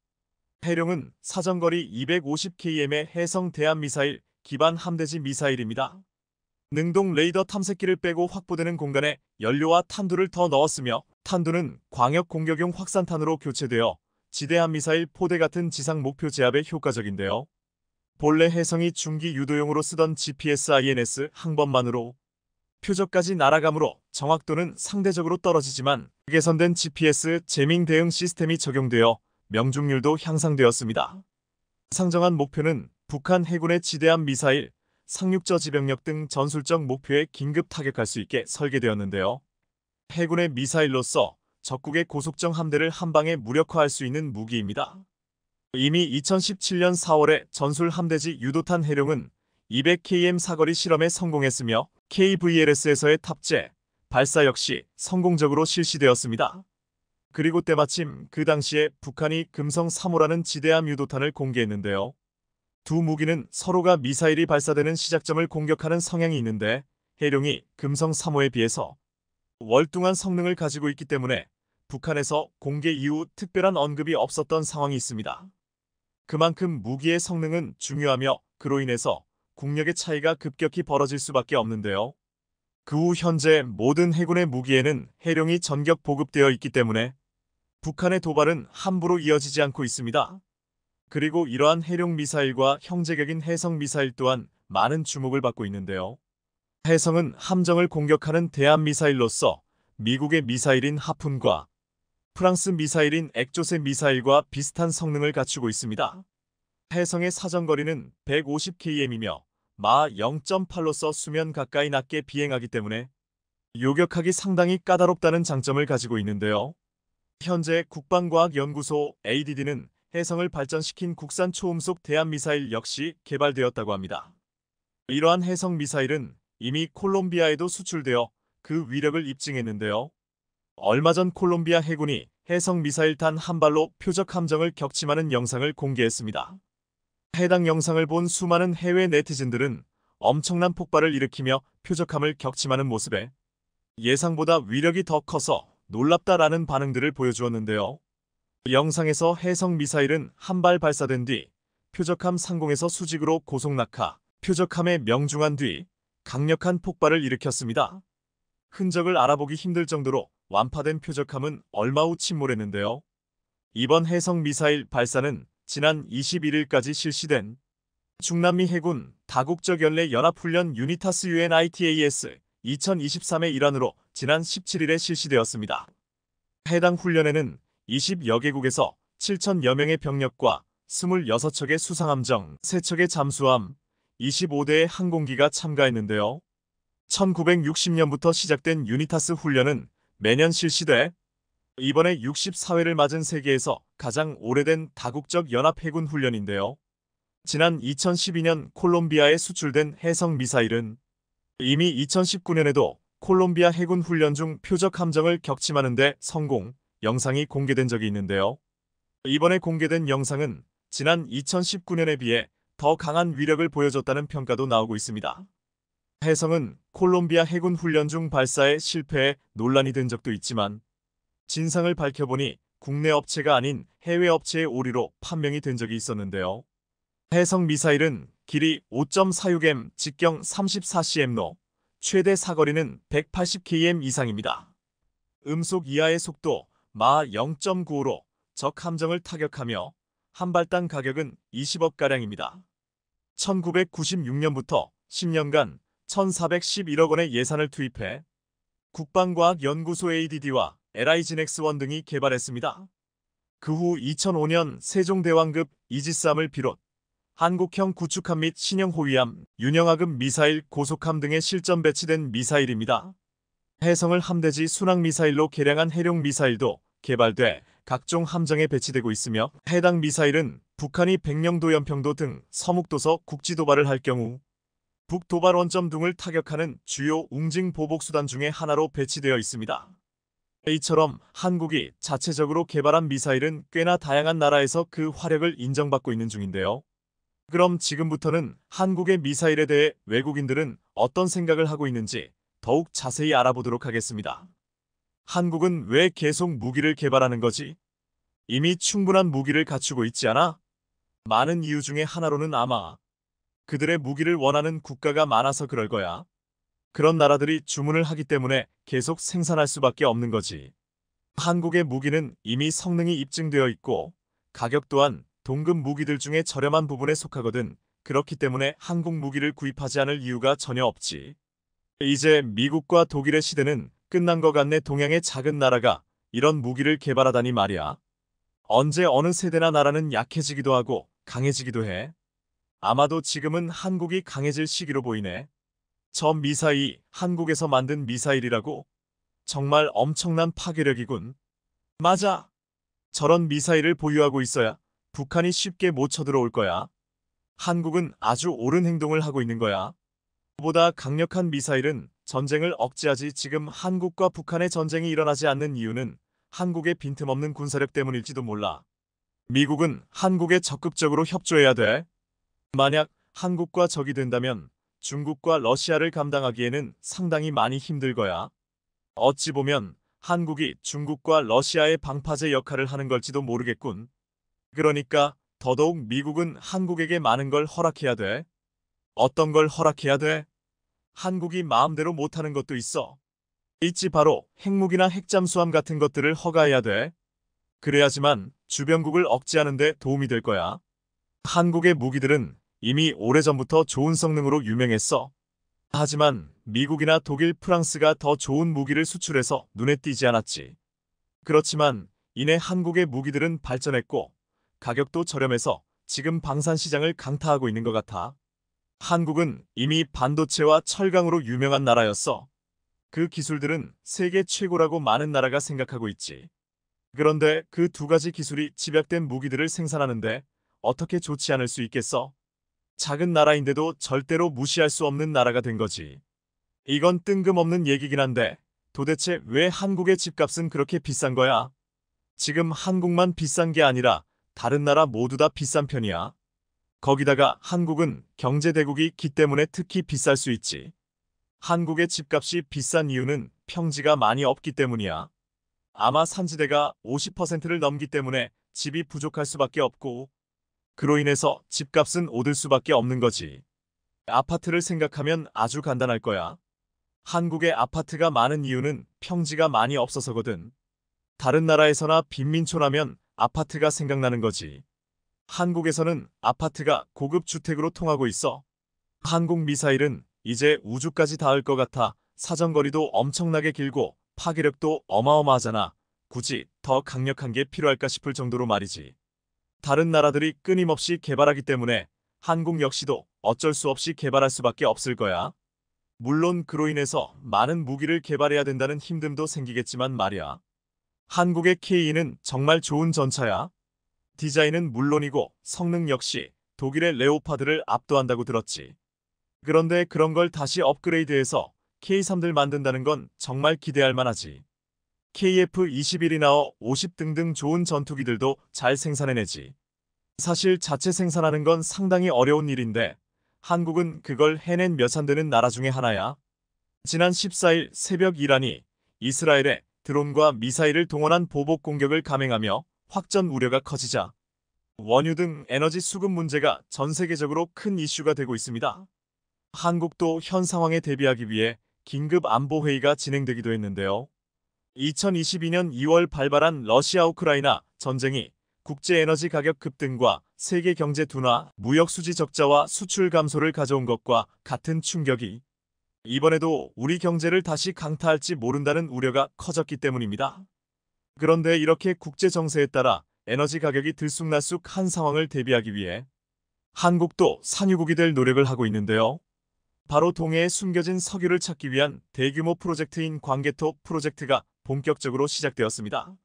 해룡은 사정거리 250km의 해성 대한미사일 기반 함대지 미사일입니다. 능동 레이더 탐색기를 빼고 확보되는 공간에 연료와 탄두를 더 넣었으며 탄두는 광역 공격용 확산탄으로 교체되어 지대함 미사일 포대 같은 지상 목표 제압에 효과적인데요. 본래 해성이 중기 유도용으로 쓰던 GPS-INS 항번만으로 표적까지 날아가므로 정확도는 상대적으로 떨어지지만 개선된 GPS 제밍 대응 시스템이 적용되어 명중률도 향상되었습니다. 상정한 목표는 북한 해군의 지대함 미사일, 상륙저 지병력 등 전술적 목표에 긴급 타격할 수 있게 설계되었는데요. 해군의 미사일로서 적국의 고속정 함대를 한방에 무력화할 수 있는 무기입니다. 이미 2017년 4월에 전술 함대지 유도탄 해룡은 200km 사거리 실험에 성공했으며 KVLS에서의 탑재, 발사 역시 성공적으로 실시되었습니다. 그리고 때마침 그 당시에 북한이 금성 3호라는 지대함 유도탄을 공개했는데요. 두 무기는 서로가 미사일이 발사되는 시작점을 공격하는 성향이 있는데 해룡이 금성 3호에 비해서 월등한 성능을 가지고 있기 때문에 북한에서 공개 이후 특별한 언급이 없었던 상황이 있습니다. 그만큼 무기의 성능은 중요하며 그로 인해서 국력의 차이가 급격히 벌어질 수밖에 없는데요. 그 후 현재 모든 해군의 무기에는 해룡이 전격 보급되어 있기 때문에 북한의 도발은 함부로 이어지지 않고 있습니다. 그리고 이러한 해룡 미사일과 형제격인 해성 미사일 또한 많은 주목을 받고 있는데요. 해성은 함정을 공격하는 대한미사일로서 미국의 미사일인 하푼과 프랑스 미사일인 액조세 미사일과 비슷한 성능을 갖추고 있습니다. 해성의 사정거리는 150km이며 마 0.8로서 수면 가까이 낮게 비행하기 때문에 요격하기 상당히 까다롭다는 장점을 가지고 있는데요. 현재 국방과학연구소 ADD는 해성을 발전시킨 국산 초음속 대한미사일 역시 개발되었다고 합니다. 이러한 해성 미사일은 이미 콜롬비아에도 수출되어 그 위력을 입증했는데요. 얼마 전 콜롬비아 해군이 해성 미사일 탄한 발로 표적 함정을 격침하는 영상을 공개했습니다. 해당 영상을 본 수많은 해외 네티즌들은 엄청난 폭발을 일으키며 표적함을 격침하는 모습에 예상보다 위력이 더 커서 놀랍다라는 반응들을 보여주었는데요. 영상에서 해성 미사일은 한 발 발사된 뒤 표적함 상공에서 수직으로 고속 낙하, 표적함에 명중한 뒤 강력한 폭발을 일으켰습니다. 흔적을 알아보기 힘들 정도로 완파된 표적함은 얼마 후 침몰했는데요. 이번 해성 미사일 발사는 지난 21일까지 실시된 중남미 해군 다국적 연례 연합훈련 유니타스 UNITAS 2023의 일환으로 지난 17일에 실시되었습니다. 해당 훈련에는 20여 개국에서 7천여 명의 병력과 26척의 수상함정, 3척의 잠수함, 25대의 항공기가 참가했는데요. 1960년부터 시작된 유니타스 훈련은 매년 실시돼 이번에 64회를 맞은 세계에서 가장 오래된 다국적 연합해군 훈련인데요. 지난 2012년 콜롬비아에 수출된 해성 미사일은 이미 2019년에도 콜롬비아 해군 훈련 중 표적 함정을 격침하는데 성공 영상이 공개된 적이 있는데요. 이번에 공개된 영상은 지난 2019년에 비해 더 강한 위력을 보여줬다는 평가도 나오고 있습니다. 해성은 콜롬비아 해군 훈련 중 발사에 실패해 논란이 된 적도 있지만 진상을 밝혀보니 국내 업체가 아닌 해외 업체의 오류로 판명이 된 적이 있었는데요. 해성 미사일은 길이 5.46m, 직경 34cm로 최대 사거리는 180km 이상입니다. 음속 이하의 속도 마 0.95로 적 함정을 타격하며 한 발당 가격은 20억가량입니다. 1996년부터 10년간 1,411억 원의 예산을 투입해 국방과학연구소 ADD와 LI진엑스원 등이 개발했습니다. 그 후 2005년 세종대왕급 이지스함을 비롯 한국형 구축함 및 신형 호위함, 윤영하급 미사일, 고속함 등의 실전 배치된 미사일입니다. 해성을 함대지 순항미사일로 개량한 해룡미사일도 개발돼 각종 함정에 배치되고 있으며 해당 미사일은 북한이 백령도 연평도 등 서북도서 국지도발을 할 경우 북도발 원점 등을 타격하는 주요 웅징 보복수단 중의 하나로 배치되어 있습니다. 이처럼 한국이 자체적으로 개발한 미사일은 꽤나 다양한 나라에서 그 화력을 인정받고 있는 중인데요. 그럼 지금부터는 한국의 미사일에 대해 외국인들은 어떤 생각을 하고 있는지 더욱 자세히 알아보도록 하겠습니다. 한국은 왜 계속 무기를 개발하는 거지? 이미 충분한 무기를 갖추고 있지 않아? 많은 이유 중에 하나로는 아마 그들의 무기를 원하는 국가가 많아서 그럴 거야. 그런 나라들이 주문을 하기 때문에 계속 생산할 수밖에 없는 거지. 한국의 무기는 이미 성능이 입증되어 있고 가격 또한 동급 무기들 중에 저렴한 부분에 속하거든 그렇기 때문에 한국 무기를 구입하지 않을 이유가 전혀 없지. 이제 미국과 독일의 시대는 끝난 것 같네 동양의 작은 나라가 이런 무기를 개발하다니 말이야. 언제 어느 세대나 나라는 약해지기도 하고 강해지기도 해. 아마도 지금은 한국이 강해질 시기로 보이네. 저 미사일, 한국에서 만든 미사일이라고? 정말 엄청난 파괴력이군. 맞아. 저런 미사일을 보유하고 있어야 북한이 쉽게 못 쳐들어올 거야. 한국은 아주 옳은 행동을 하고 있는 거야. 보다 강력한 미사일은 전쟁을 억제하지 지금 한국과 북한의 전쟁이 일어나지 않는 이유는 한국의 빈틈없는 군사력 때문일지도 몰라. 미국은 한국에 적극적으로 협조해야 돼. 만약 한국과 적이 된다면 중국과 러시아를 감당하기에는 상당히 많이 힘들 거야. 어찌 보면 한국이 중국과 러시아의 방파제 역할을 하는 걸지도 모르겠군. 그러니까 더더욱 미국은 한국에게 많은 걸 허락해야 돼. 어떤 걸 허락해야 돼? 한국이 마음대로 못하는 것도 있어. 있지 바로 핵무기나 핵잠수함 같은 것들을 허가해야 돼. 그래야지만 주변국을 억제하는 데 도움이 될 거야. 한국의 무기들은 이미 오래전부터 좋은 성능으로 유명했어. 하지만 미국이나 독일, 프랑스가 더 좋은 무기를 수출해서 눈에 띄지 않았지. 그렇지만 이내 한국의 무기들은 발전했고 가격도 저렴해서 지금 방산 시장을 강타하고 있는 것 같아. 한국은 이미 반도체와 철강으로 유명한 나라였어. 그 기술들은 세계 최고라고 많은 나라가 생각하고 있지. 그런데 그 두 가지 기술이 집약된 무기들을 생산하는데 어떻게 좋지 않을 수 있겠어? 작은 나라인데도 절대로 무시할 수 없는 나라가 된 거지. 이건 뜬금없는 얘기긴 한데 도대체 왜 한국의 집값은 그렇게 비싼 거야? 지금 한국만 비싼 게 아니라 다른 나라 모두 다 비싼 편이야. 거기다가 한국은 경제대국이기 때문에 특히 비쌀 수 있지. 한국의 집값이 비싼 이유는 평지가 많이 없기 때문이야. 아마 산지대가 50%를 넘기 때문에 집이 부족할 수밖에 없고 그로 인해서 집값은 오를 수밖에 없는 거지. 아파트를 생각하면 아주 간단할 거야. 한국의 아파트가 많은 이유는 평지가 많이 없어서거든. 다른 나라에서나 빈민촌하면 아파트가 생각나는 거지. 한국에서는 아파트가 고급 주택으로 통하고 있어. 한국 미사일은 이제 우주까지 닿을 것 같아 사정거리도 엄청나게 길고 파괴력도 어마어마하잖아. 굳이 더 강력한 게 필요할까 싶을 정도로 말이지. 다른 나라들이 끊임없이 개발하기 때문에 한국 역시도 어쩔 수 없이 개발할 수밖에 없을 거야. 물론 그로 인해서 많은 무기를 개발해야 된다는 힘듦도 생기겠지만 말이야. 한국의 K2는 정말 좋은 전차야. 디자인은 물론이고 성능 역시 독일의 레오파드를 압도한다고 들었지. 그런데 그런 걸 다시 업그레이드해서 K3들 만든다는 건 정말 기대할 만하지. KF-21이나 어50 등등 좋은 전투기들도 잘 생산해내지. 사실 자체 생산하는 건 상당히 어려운 일인데 한국은 그걸 해낸 몇 안 되는 나라 중에 하나야. 지난 14일 새벽 이란이 이스라엘에 드론과 미사일을 동원한 보복 공격을 감행하며 확전 우려가 커지자 원유 등 에너지 수급 문제가 전 세계적으로 큰 이슈가 되고 있습니다. 한국도 현 상황에 대비하기 위해 긴급 안보회의가 진행되기도 했는데요. 2022년 2월 발발한 러시아 우크라이나 전쟁이 국제 에너지 가격 급등과 세계 경제 둔화, 무역 수지 적자와 수출 감소를 가져온 것과 같은 충격이 이번에도 우리 경제를 다시 강타할지 모른다는 우려가 커졌기 때문입니다. 그런데 이렇게 국제 정세에 따라 에너지 가격이 들쑥날쑥한 상황을 대비하기 위해 한국도 산유국이 될 노력을 하고 있는데요. 바로 동해에 숨겨진 석유를 찾기 위한 대규모 프로젝트인 광개토 프로젝트가 본격적으로 시작되었습니다.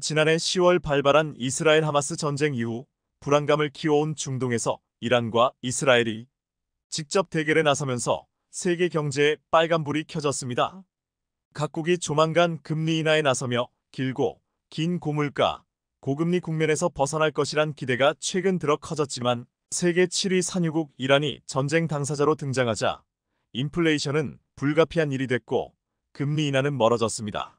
지난해 10월 발발한 이스라엘 하마스 전쟁 이후 불안감을 키워온 중동에서 이란과 이스라엘이 직접 대결에 나서면서 세계 경제에 빨간불이 켜졌습니다. 각국이 조만간 금리 인하에 나서며 길고 긴 고물가, 고금리 국면에서 벗어날 것이란 기대가 최근 들어 커졌지만 세계 7위 산유국 이란이 전쟁 당사자로 등장하자 인플레이션은 불가피한 일이 됐고 금리 인하는 멀어졌습니다.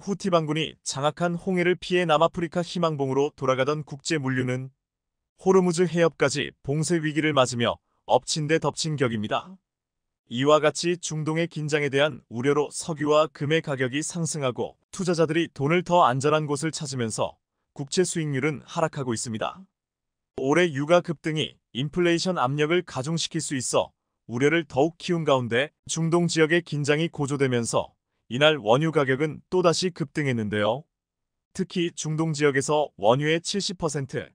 후티 반군이 장악한 홍해를 피해 남아프리카 희망봉으로 돌아가던 국제 물류는 호르무즈 해협까지 봉쇄 위기를 맞으며 엎친 데 덮친 격입니다. 이와 같이 중동의 긴장에 대한 우려로 석유와 금의 가격이 상승하고 투자자들이 돈을 더 안전한 곳을 찾으면서 국채 수익률은 하락하고 있습니다. 올해 유가 급등이 인플레이션 압력을 가중시킬 수 있어 우려를 더욱 키운 가운데 중동 지역의 긴장이 고조되면서 이날 원유 가격은 또다시 급등했는데요. 특히 중동 지역에서 원유의 70%,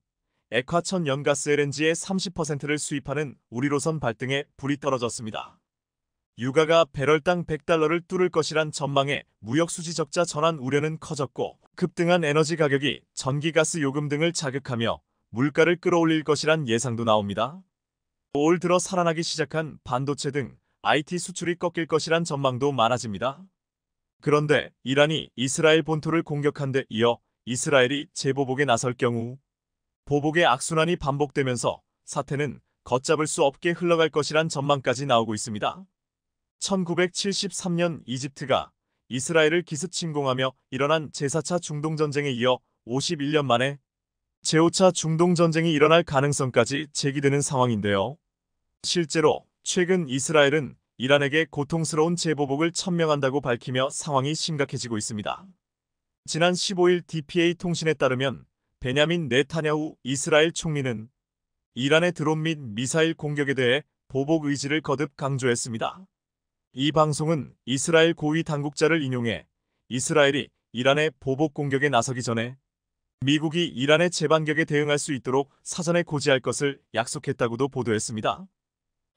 액화천 연가스 LNG의 30%를 수입하는 우리로선 발등에 불이 떨어졌습니다. 유가가 배럴당 100달러를 뚫을 것이란 전망에 무역수지 적자 전환 우려는 커졌고 급등한 에너지 가격이 전기가스 요금 등을 자극하며 물가를 끌어올릴 것이란 예상도 나옵니다. 올 들어 살아나기 시작한 반도체 등 IT 수출이 꺾일 것이란 전망도 많아집니다. 그런데 이란이 이스라엘 본토를 공격한 데 이어 이스라엘이 재보복에 나설 경우 보복의 악순환이 반복되면서 사태는 걷잡을 수 없게 흘러갈 것이란 전망까지 나오고 있습니다. 1973년 이집트가 이스라엘을 기습 침공하며 일어난 제4차 중동전쟁에 이어 51년 만에 제5차 중동전쟁이 일어날 가능성까지 제기되는 상황인데요. 실제로 최근 이스라엘은 이란에게 고통스러운 재보복을 천명한다고 밝히며 상황이 심각해지고 있습니다. 지난 15일 DPA 통신에 따르면 베냐민 네타냐후 이스라엘 총리는 이란의 드론 및 미사일 공격에 대해 보복 의지를 거듭 강조했습니다. 이 방송은 이스라엘 고위 당국자를 인용해 이스라엘이 이란의 보복 공격에 나서기 전에 미국이 이란의 재반격에 대응할 수 있도록 사전에 고지할 것을 약속했다고도 보도했습니다.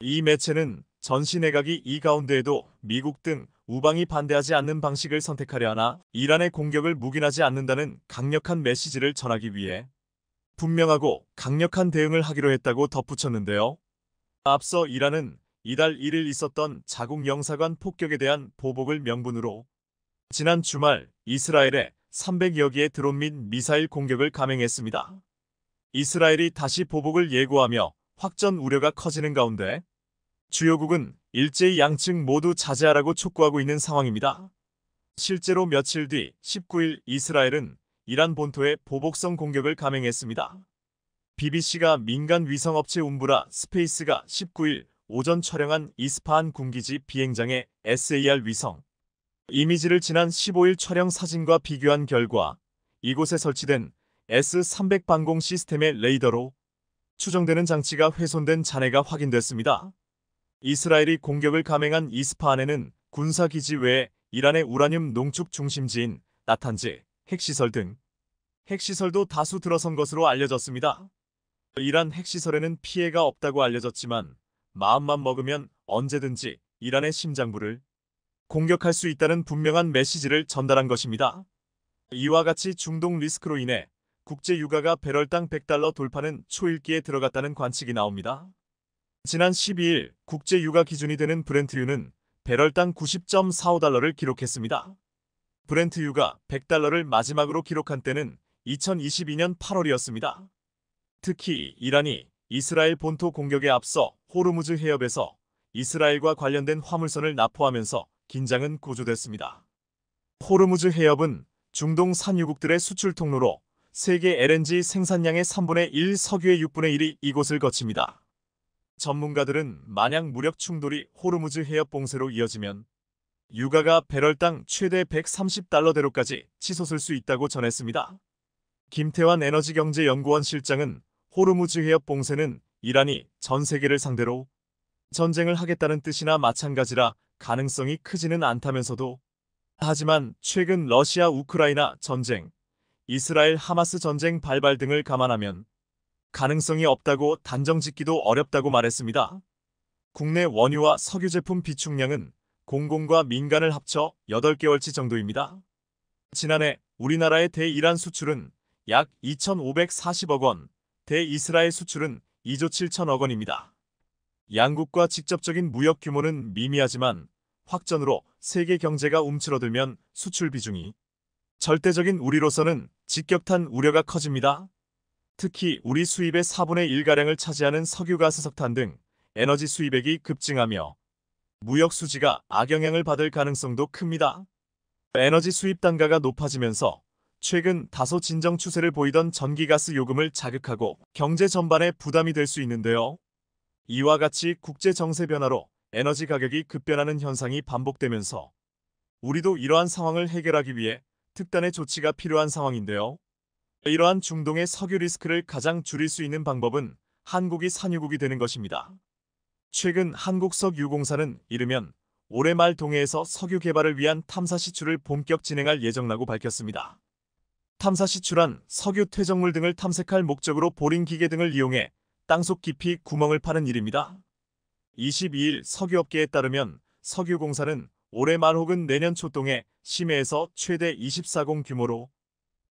이 매체는 전시 내각이 이 가운데에도 미국 등 우방이 반대하지 않는 방식을 선택하려 하나 이란의 공격을 묵인하지 않는다는 강력한 메시지를 전하기 위해 분명하고 강력한 대응을 하기로 했다고 덧붙였는데요. 앞서 이란은 이달 1일 있었던 자국 영사관 폭격에 대한 보복을 명분으로 지난 주말 이스라엘에 300여 개의 드론 및 미사일 공격을 감행했습니다. 이스라엘이 다시 보복을 예고하며 확전 우려가 커지는 가운데 주요국은 일제히 양측 모두 자제하라고 촉구하고 있는 상황입니다. 실제로 며칠 뒤 19일 이스라엘은 이란 본토에 보복성 공격을 감행했습니다. BBC가 민간 위성업체 움브라 스페이스가 19일 오전 촬영한 이스파한 군기지 비행장의 SAR 위성 이미지를 지난 15일 촬영 사진과 비교한 결과 이곳에 설치된 S300 방공 시스템의 레이더로 추정되는 장치가 훼손된 잔해가 확인됐습니다. 이스라엘이 공격을 감행한 이스파안에는 군사기지 외에 이란의 우라늄 농축 중심지인 나탄지, 핵시설 등 핵시설도 다수 들어선 것으로 알려졌습니다. 이란 핵시설에는 피해가 없다고 알려졌지만 마음만 먹으면 언제든지 이란의 심장부를 공격할 수 있다는 분명한 메시지를 전달한 것입니다. 이와 같이 중동 리스크로 인해 국제 유가가 배럴당 100달러 돌파는 초읽기에 들어갔다는 관측이 나옵니다. 지난 12일 국제 유가 기준이 되는 브렌트유는 배럴당 90.45달러를 기록했습니다. 브렌트유가 100달러를 마지막으로 기록한 때는 2022년 8월이었습니다. 특히 이란이 이스라엘 본토 공격에 앞서 호르무즈 해협에서 이스라엘과 관련된 화물선을 납포하면서 긴장은 고조됐습니다. 호르무즈 해협은 중동 산유국들의 수출 통로로 세계 LNG 생산량의 3분의 1, 석유의 6분의 1이 이곳을 거칩니다. 전문가들은 만약 무력 충돌이 호르무즈 해협 봉쇄로 이어지면 유가가 배럴당 최대 130달러대로까지 치솟을 수 있다고 전했습니다. 김태환 에너지경제연구원 실장은 호르무즈 해협 봉쇄는 이란이 전 세계를 상대로 전쟁을 하겠다는 뜻이나 마찬가지라 가능성이 크지는 않다면서도 하지만 최근 러시아 우크라이나 전쟁, 이스라엘 하마스 전쟁 발발 등을 감안하면 가능성이 없다고 단정짓기도 어렵다고 말했습니다. 국내 원유와 석유 제품 비축량은 공공과 민간을 합쳐 8개월치 정도입니다. 지난해 우리나라의 대이란 수출은 약 2,540억 원, 대이스라엘 수출은 2조 7천억 원입니다. 양국과 직접적인 무역 규모는 미미하지만 확전으로 세계 경제가 움츠러들면 수출 비중이 절대적인 우리로서는 직격탄 우려가 커집니다. 특히 우리 수입의 4분의 1가량을 차지하는 석유가 스석탄 등 에너지 수입액이 급증하며 무역 수지가 악영향을 받을 가능성도 큽니다. 에너지 수입 단가가 높아지면서 최근 다소 진정 추세를 보이던 전기가스 요금을 자극하고 경제 전반에 부담이 될 수 있는데요. 이와 같이 국제 정세 변화로 에너지 가격이 급변하는 현상이 반복되면서 우리도 이러한 상황을 해결하기 위해 특단의 조치가 필요한 상황인데요. 이러한 중동의 석유 리스크를 가장 줄일 수 있는 방법은 한국이 산유국이 되는 것입니다. 최근 한국석유공사는 이르면 올해 말 동해에서 석유 개발을 위한 탐사 시출을 본격 진행할 예정이라고 밝혔습니다. 탐사 시출한 석유 퇴적물 등을 탐색할 목적으로 보링 기계 등을 이용해 땅속 깊이 구멍을 파는 일입니다. 22일 석유업계에 따르면 석유공사는 올해 말 혹은 내년 초동에 심해에서 최대 24공 규모로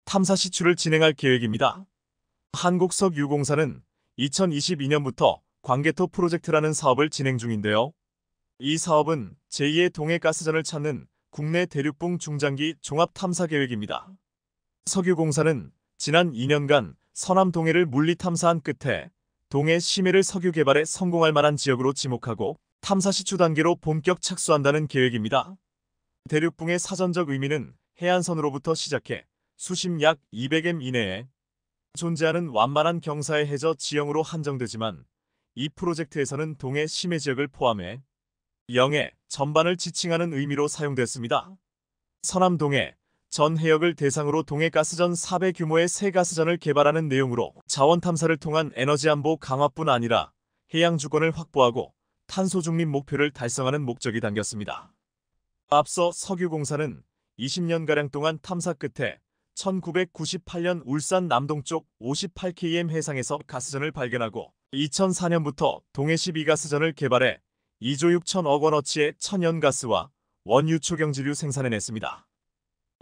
탐사 시출을 진행할 계획입니다. 한국석유공사는 2022년부터 광개토 프로젝트라는 사업을 진행 중인데요. 이 사업은 제2의 동해가스전을 찾는 국내 대륙붕 중장기 종합탐사 계획입니다. 석유공사는 지난 2년간 서남 동해를 물리 탐사한 끝에 동해 심해를 석유 개발에 성공할 만한 지역으로 지목하고 탐사 시추 단계로 본격 착수한다는 계획입니다. 대륙붕의 사전적 의미는 해안선으로부터 시작해 수심 약 200m 이내에 존재하는 완만한 경사의 해저 지형으로 한정되지만 이 프로젝트에서는 동해 심해 지역을 포함해 영해 전반을 지칭하는 의미로 사용됐습니다. 서남동해 전 해역을 대상으로 동해가스전 4배 규모의 새 가스전을 개발하는 내용으로 자원 탐사를 통한 에너지 안보 강화뿐 아니라 해양 주권을 확보하고 탄소 중립 목표를 달성하는 목적이 담겼습니다. 앞서 석유공사는 20년가량 동안 탐사 끝에 1998년 울산 남동쪽 58km 해상에서 가스전을 발견하고 2004년부터 동해 12가스전을 개발해 2조 6천억 원어치의 천연가스와 원유초경지류 생산해냈습니다.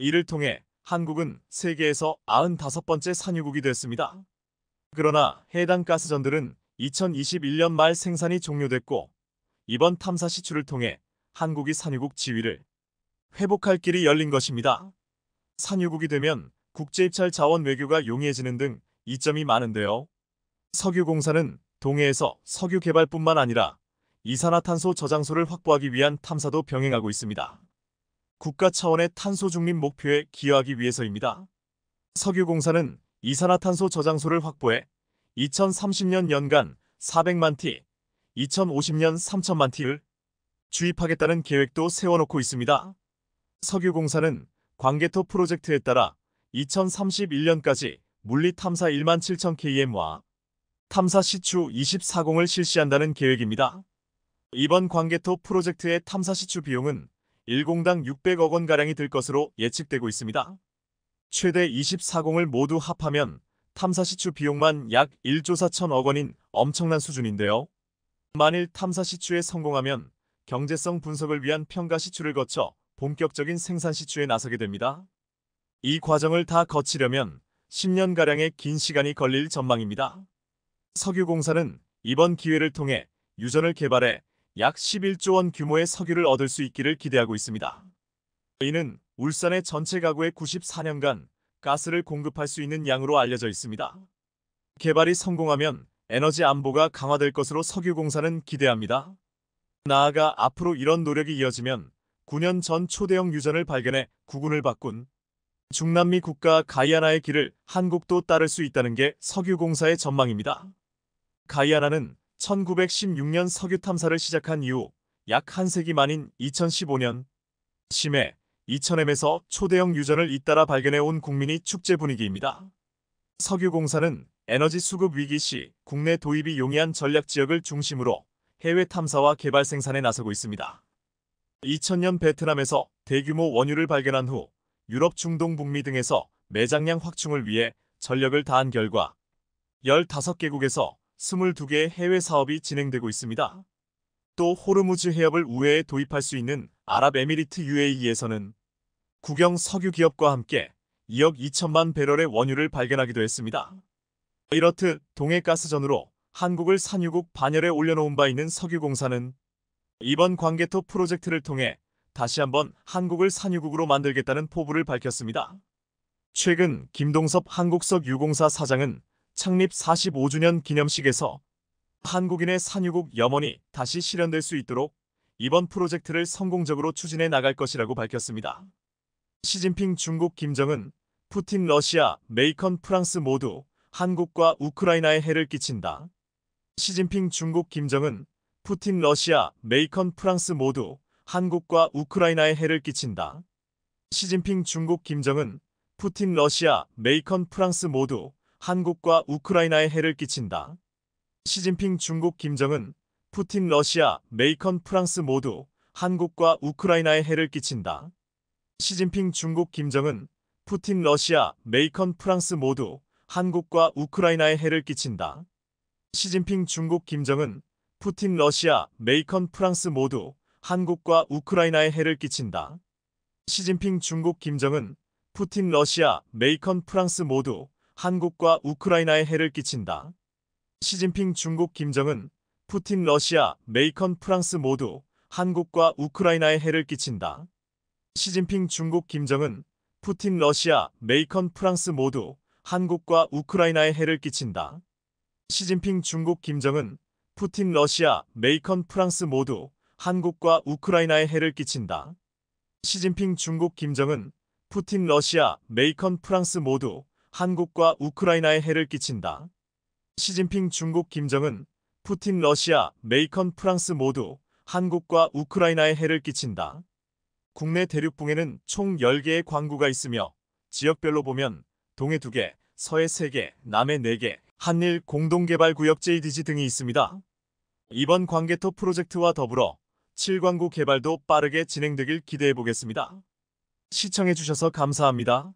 이를 통해 한국은 세계에서 95번째 산유국이 됐습니다. 그러나 해당 가스전들은 2021년 말 생산이 종료됐고 이번 탐사 시출을 통해 한국이 산유국 지위를 회복할 길이 열린 것입니다. 산유국이 되면 국제입찰 자원 외교가 용이해지는 등 이점이 많은데요. 석유공사는 동해에서 석유 개발뿐만 아니라 이산화탄소 저장소를 확보하기 위한 탐사도 병행하고 있습니다. 국가 차원의 탄소 중립 목표에 기여하기 위해서입니다. 석유공사는 이산화탄소 저장소를 확보해 2030년 연간 400만 티, 2050년 3천만 티를 주입하겠다는 계획도 세워놓고 있습니다. 석유공사는 광개토 프로젝트에 따라 2031년까지 물리 탐사 1만 7천 km와 탐사 시추 24공을 실시한다는 계획입니다. 이번 광개토 프로젝트의 탐사 시추 비용은 1공당 600억 원가량이 들 것으로 예측되고 있습니다. 최대 24공을 모두 합하면 탐사 시추 비용만 약 1조 4천억 원인 엄청난 수준인데요. 만일 탐사 시추에 성공하면 경제성 분석을 위한 평가 시추를 거쳐 본격적인 생산 시추에 나서게 됩니다. 이 과정을 다 거치려면 10년가량의 긴 시간이 걸릴 전망입니다. 석유공사는 이번 기회를 통해 유전을 개발해 약 11조 원 규모의 석유를 얻을 수 있기를 기대하고 있습니다. 이는 울산의 전체 가구의 94년간 가스를 공급할 수 있는 양으로 알려져 있습니다. 개발이 성공하면 에너지 안보가 강화될 것으로 석유공사는 기대합니다. 나아가 앞으로 이런 노력이 이어지면 9년 전 초대형 유전을 발견해 구군을 바꾼 중남미 국가 가이아나의 길을 한국도 따를 수 있다는 게 석유공사의 전망입니다. 가이아나는 1916년 석유 탐사를 시작한 이후 약 한 세기 만인 2015년 심해 2 0 0 0엠에서 초대형 유전을 잇따라 발견해 온 국민이 축제 분위기입니다. 석유공사는 에너지 수급 위기 시 국내 도입이 용이한 전략 지역을 중심으로 해외 탐사와 개발 생산에 나서고 있습니다. 2000년 베트남에서 대규모 원유를 발견한 후 유럽 중동 북미 등에서 매장량 확충을 위해 전력을 다한 결과 15개국에서 22개의 해외 사업이 진행되고 있습니다. 또 호르무즈 해협을 우회에 도입할 수 있는 아랍에미리트 UAE에서는 국영 석유 기업과 함께 2억 2천만 배럴의 원유를 발견하기도 했습니다. 이렇듯 동해 가스전으로 한국을 산유국 반열에 올려놓은 바 있는 석유공사는 이번 관개토 프로젝트를 통해 다시 한번 한국을 산유국으로 만들겠다는 포부를 밝혔습니다. 최근 김동섭 한국석유공사 사장은 창립 45주년 기념식에서 한국인의 산유국 염원이 다시 실현될 수 있도록 이번 프로젝트를 성공적으로 추진해 나갈 것이라고 밝혔습니다. 시진핑 중국 김정은, 푸틴 러시아, 메이컨 프랑스 모두 한국과 우크라이나에 해를 끼친다. 시진핑 중국 김정은, 푸틴 러시아, 메이컨 프랑스 모두 한국과 우크라이나에 해를 끼친다. 시진핑 중국 김정은, 푸틴 러시아, 메이컨 프랑스 모두 한국과 우크라이나에 해를 끼친다. 시진핑 중국 김정은, 푸틴 러시아, 메이컨 프랑스 모두 한국과 우크라이나에 해를 끼친다. 시진핑 중국 김정은, 푸틴 러시아, 메이컨 프랑스 모두 한국과 우크라이나에 해를 끼친다. 시진핑 중국 김정은, 푸틴 러시아, 메이컨 프랑스 모두 한국과 우크라이나에 해를 끼친다. 시진핑 중국 김정은, 푸틴 러시아, 메이컨 프랑스 모두 한국과 우크라이나에 해를 끼친다. 시진핑 중국 김정은, 푸틴 러시아, 메이컨 프랑스 모두 한국과 우크라이나에 해를 끼친다. 시진핑 중국 김정은, 푸틴 러시아, 메이컨 프랑스 모두 한국과 우크라이나에 해를 끼친다. 시진핑 중국 김정은, 푸틴 러시아, 메이컨 프랑스 모두 한국과 우크라이나에 해를 끼친다. 시진핑 중국 김정은, 푸틴 러시아, 메이컨 프랑스 모두 한국과 우크라이나에 해를 끼친다. 시진핑 중국 김정은, 푸틴 러시아, 메이컨 프랑스 모두 한국과 우크라이나에 해를 끼친다. 국내 대륙붕에는 총 10개의 광구가 있으며 지역별로 보면 동해 2개, 서해 3개, 남해 4개, 한일 공동개발구역 JDG 등이 있습니다. 이번 광개토 프로젝트와 더불어 7광구 개발도 빠르게 진행되길 기대해보겠습니다. 시청해주셔서 감사합니다.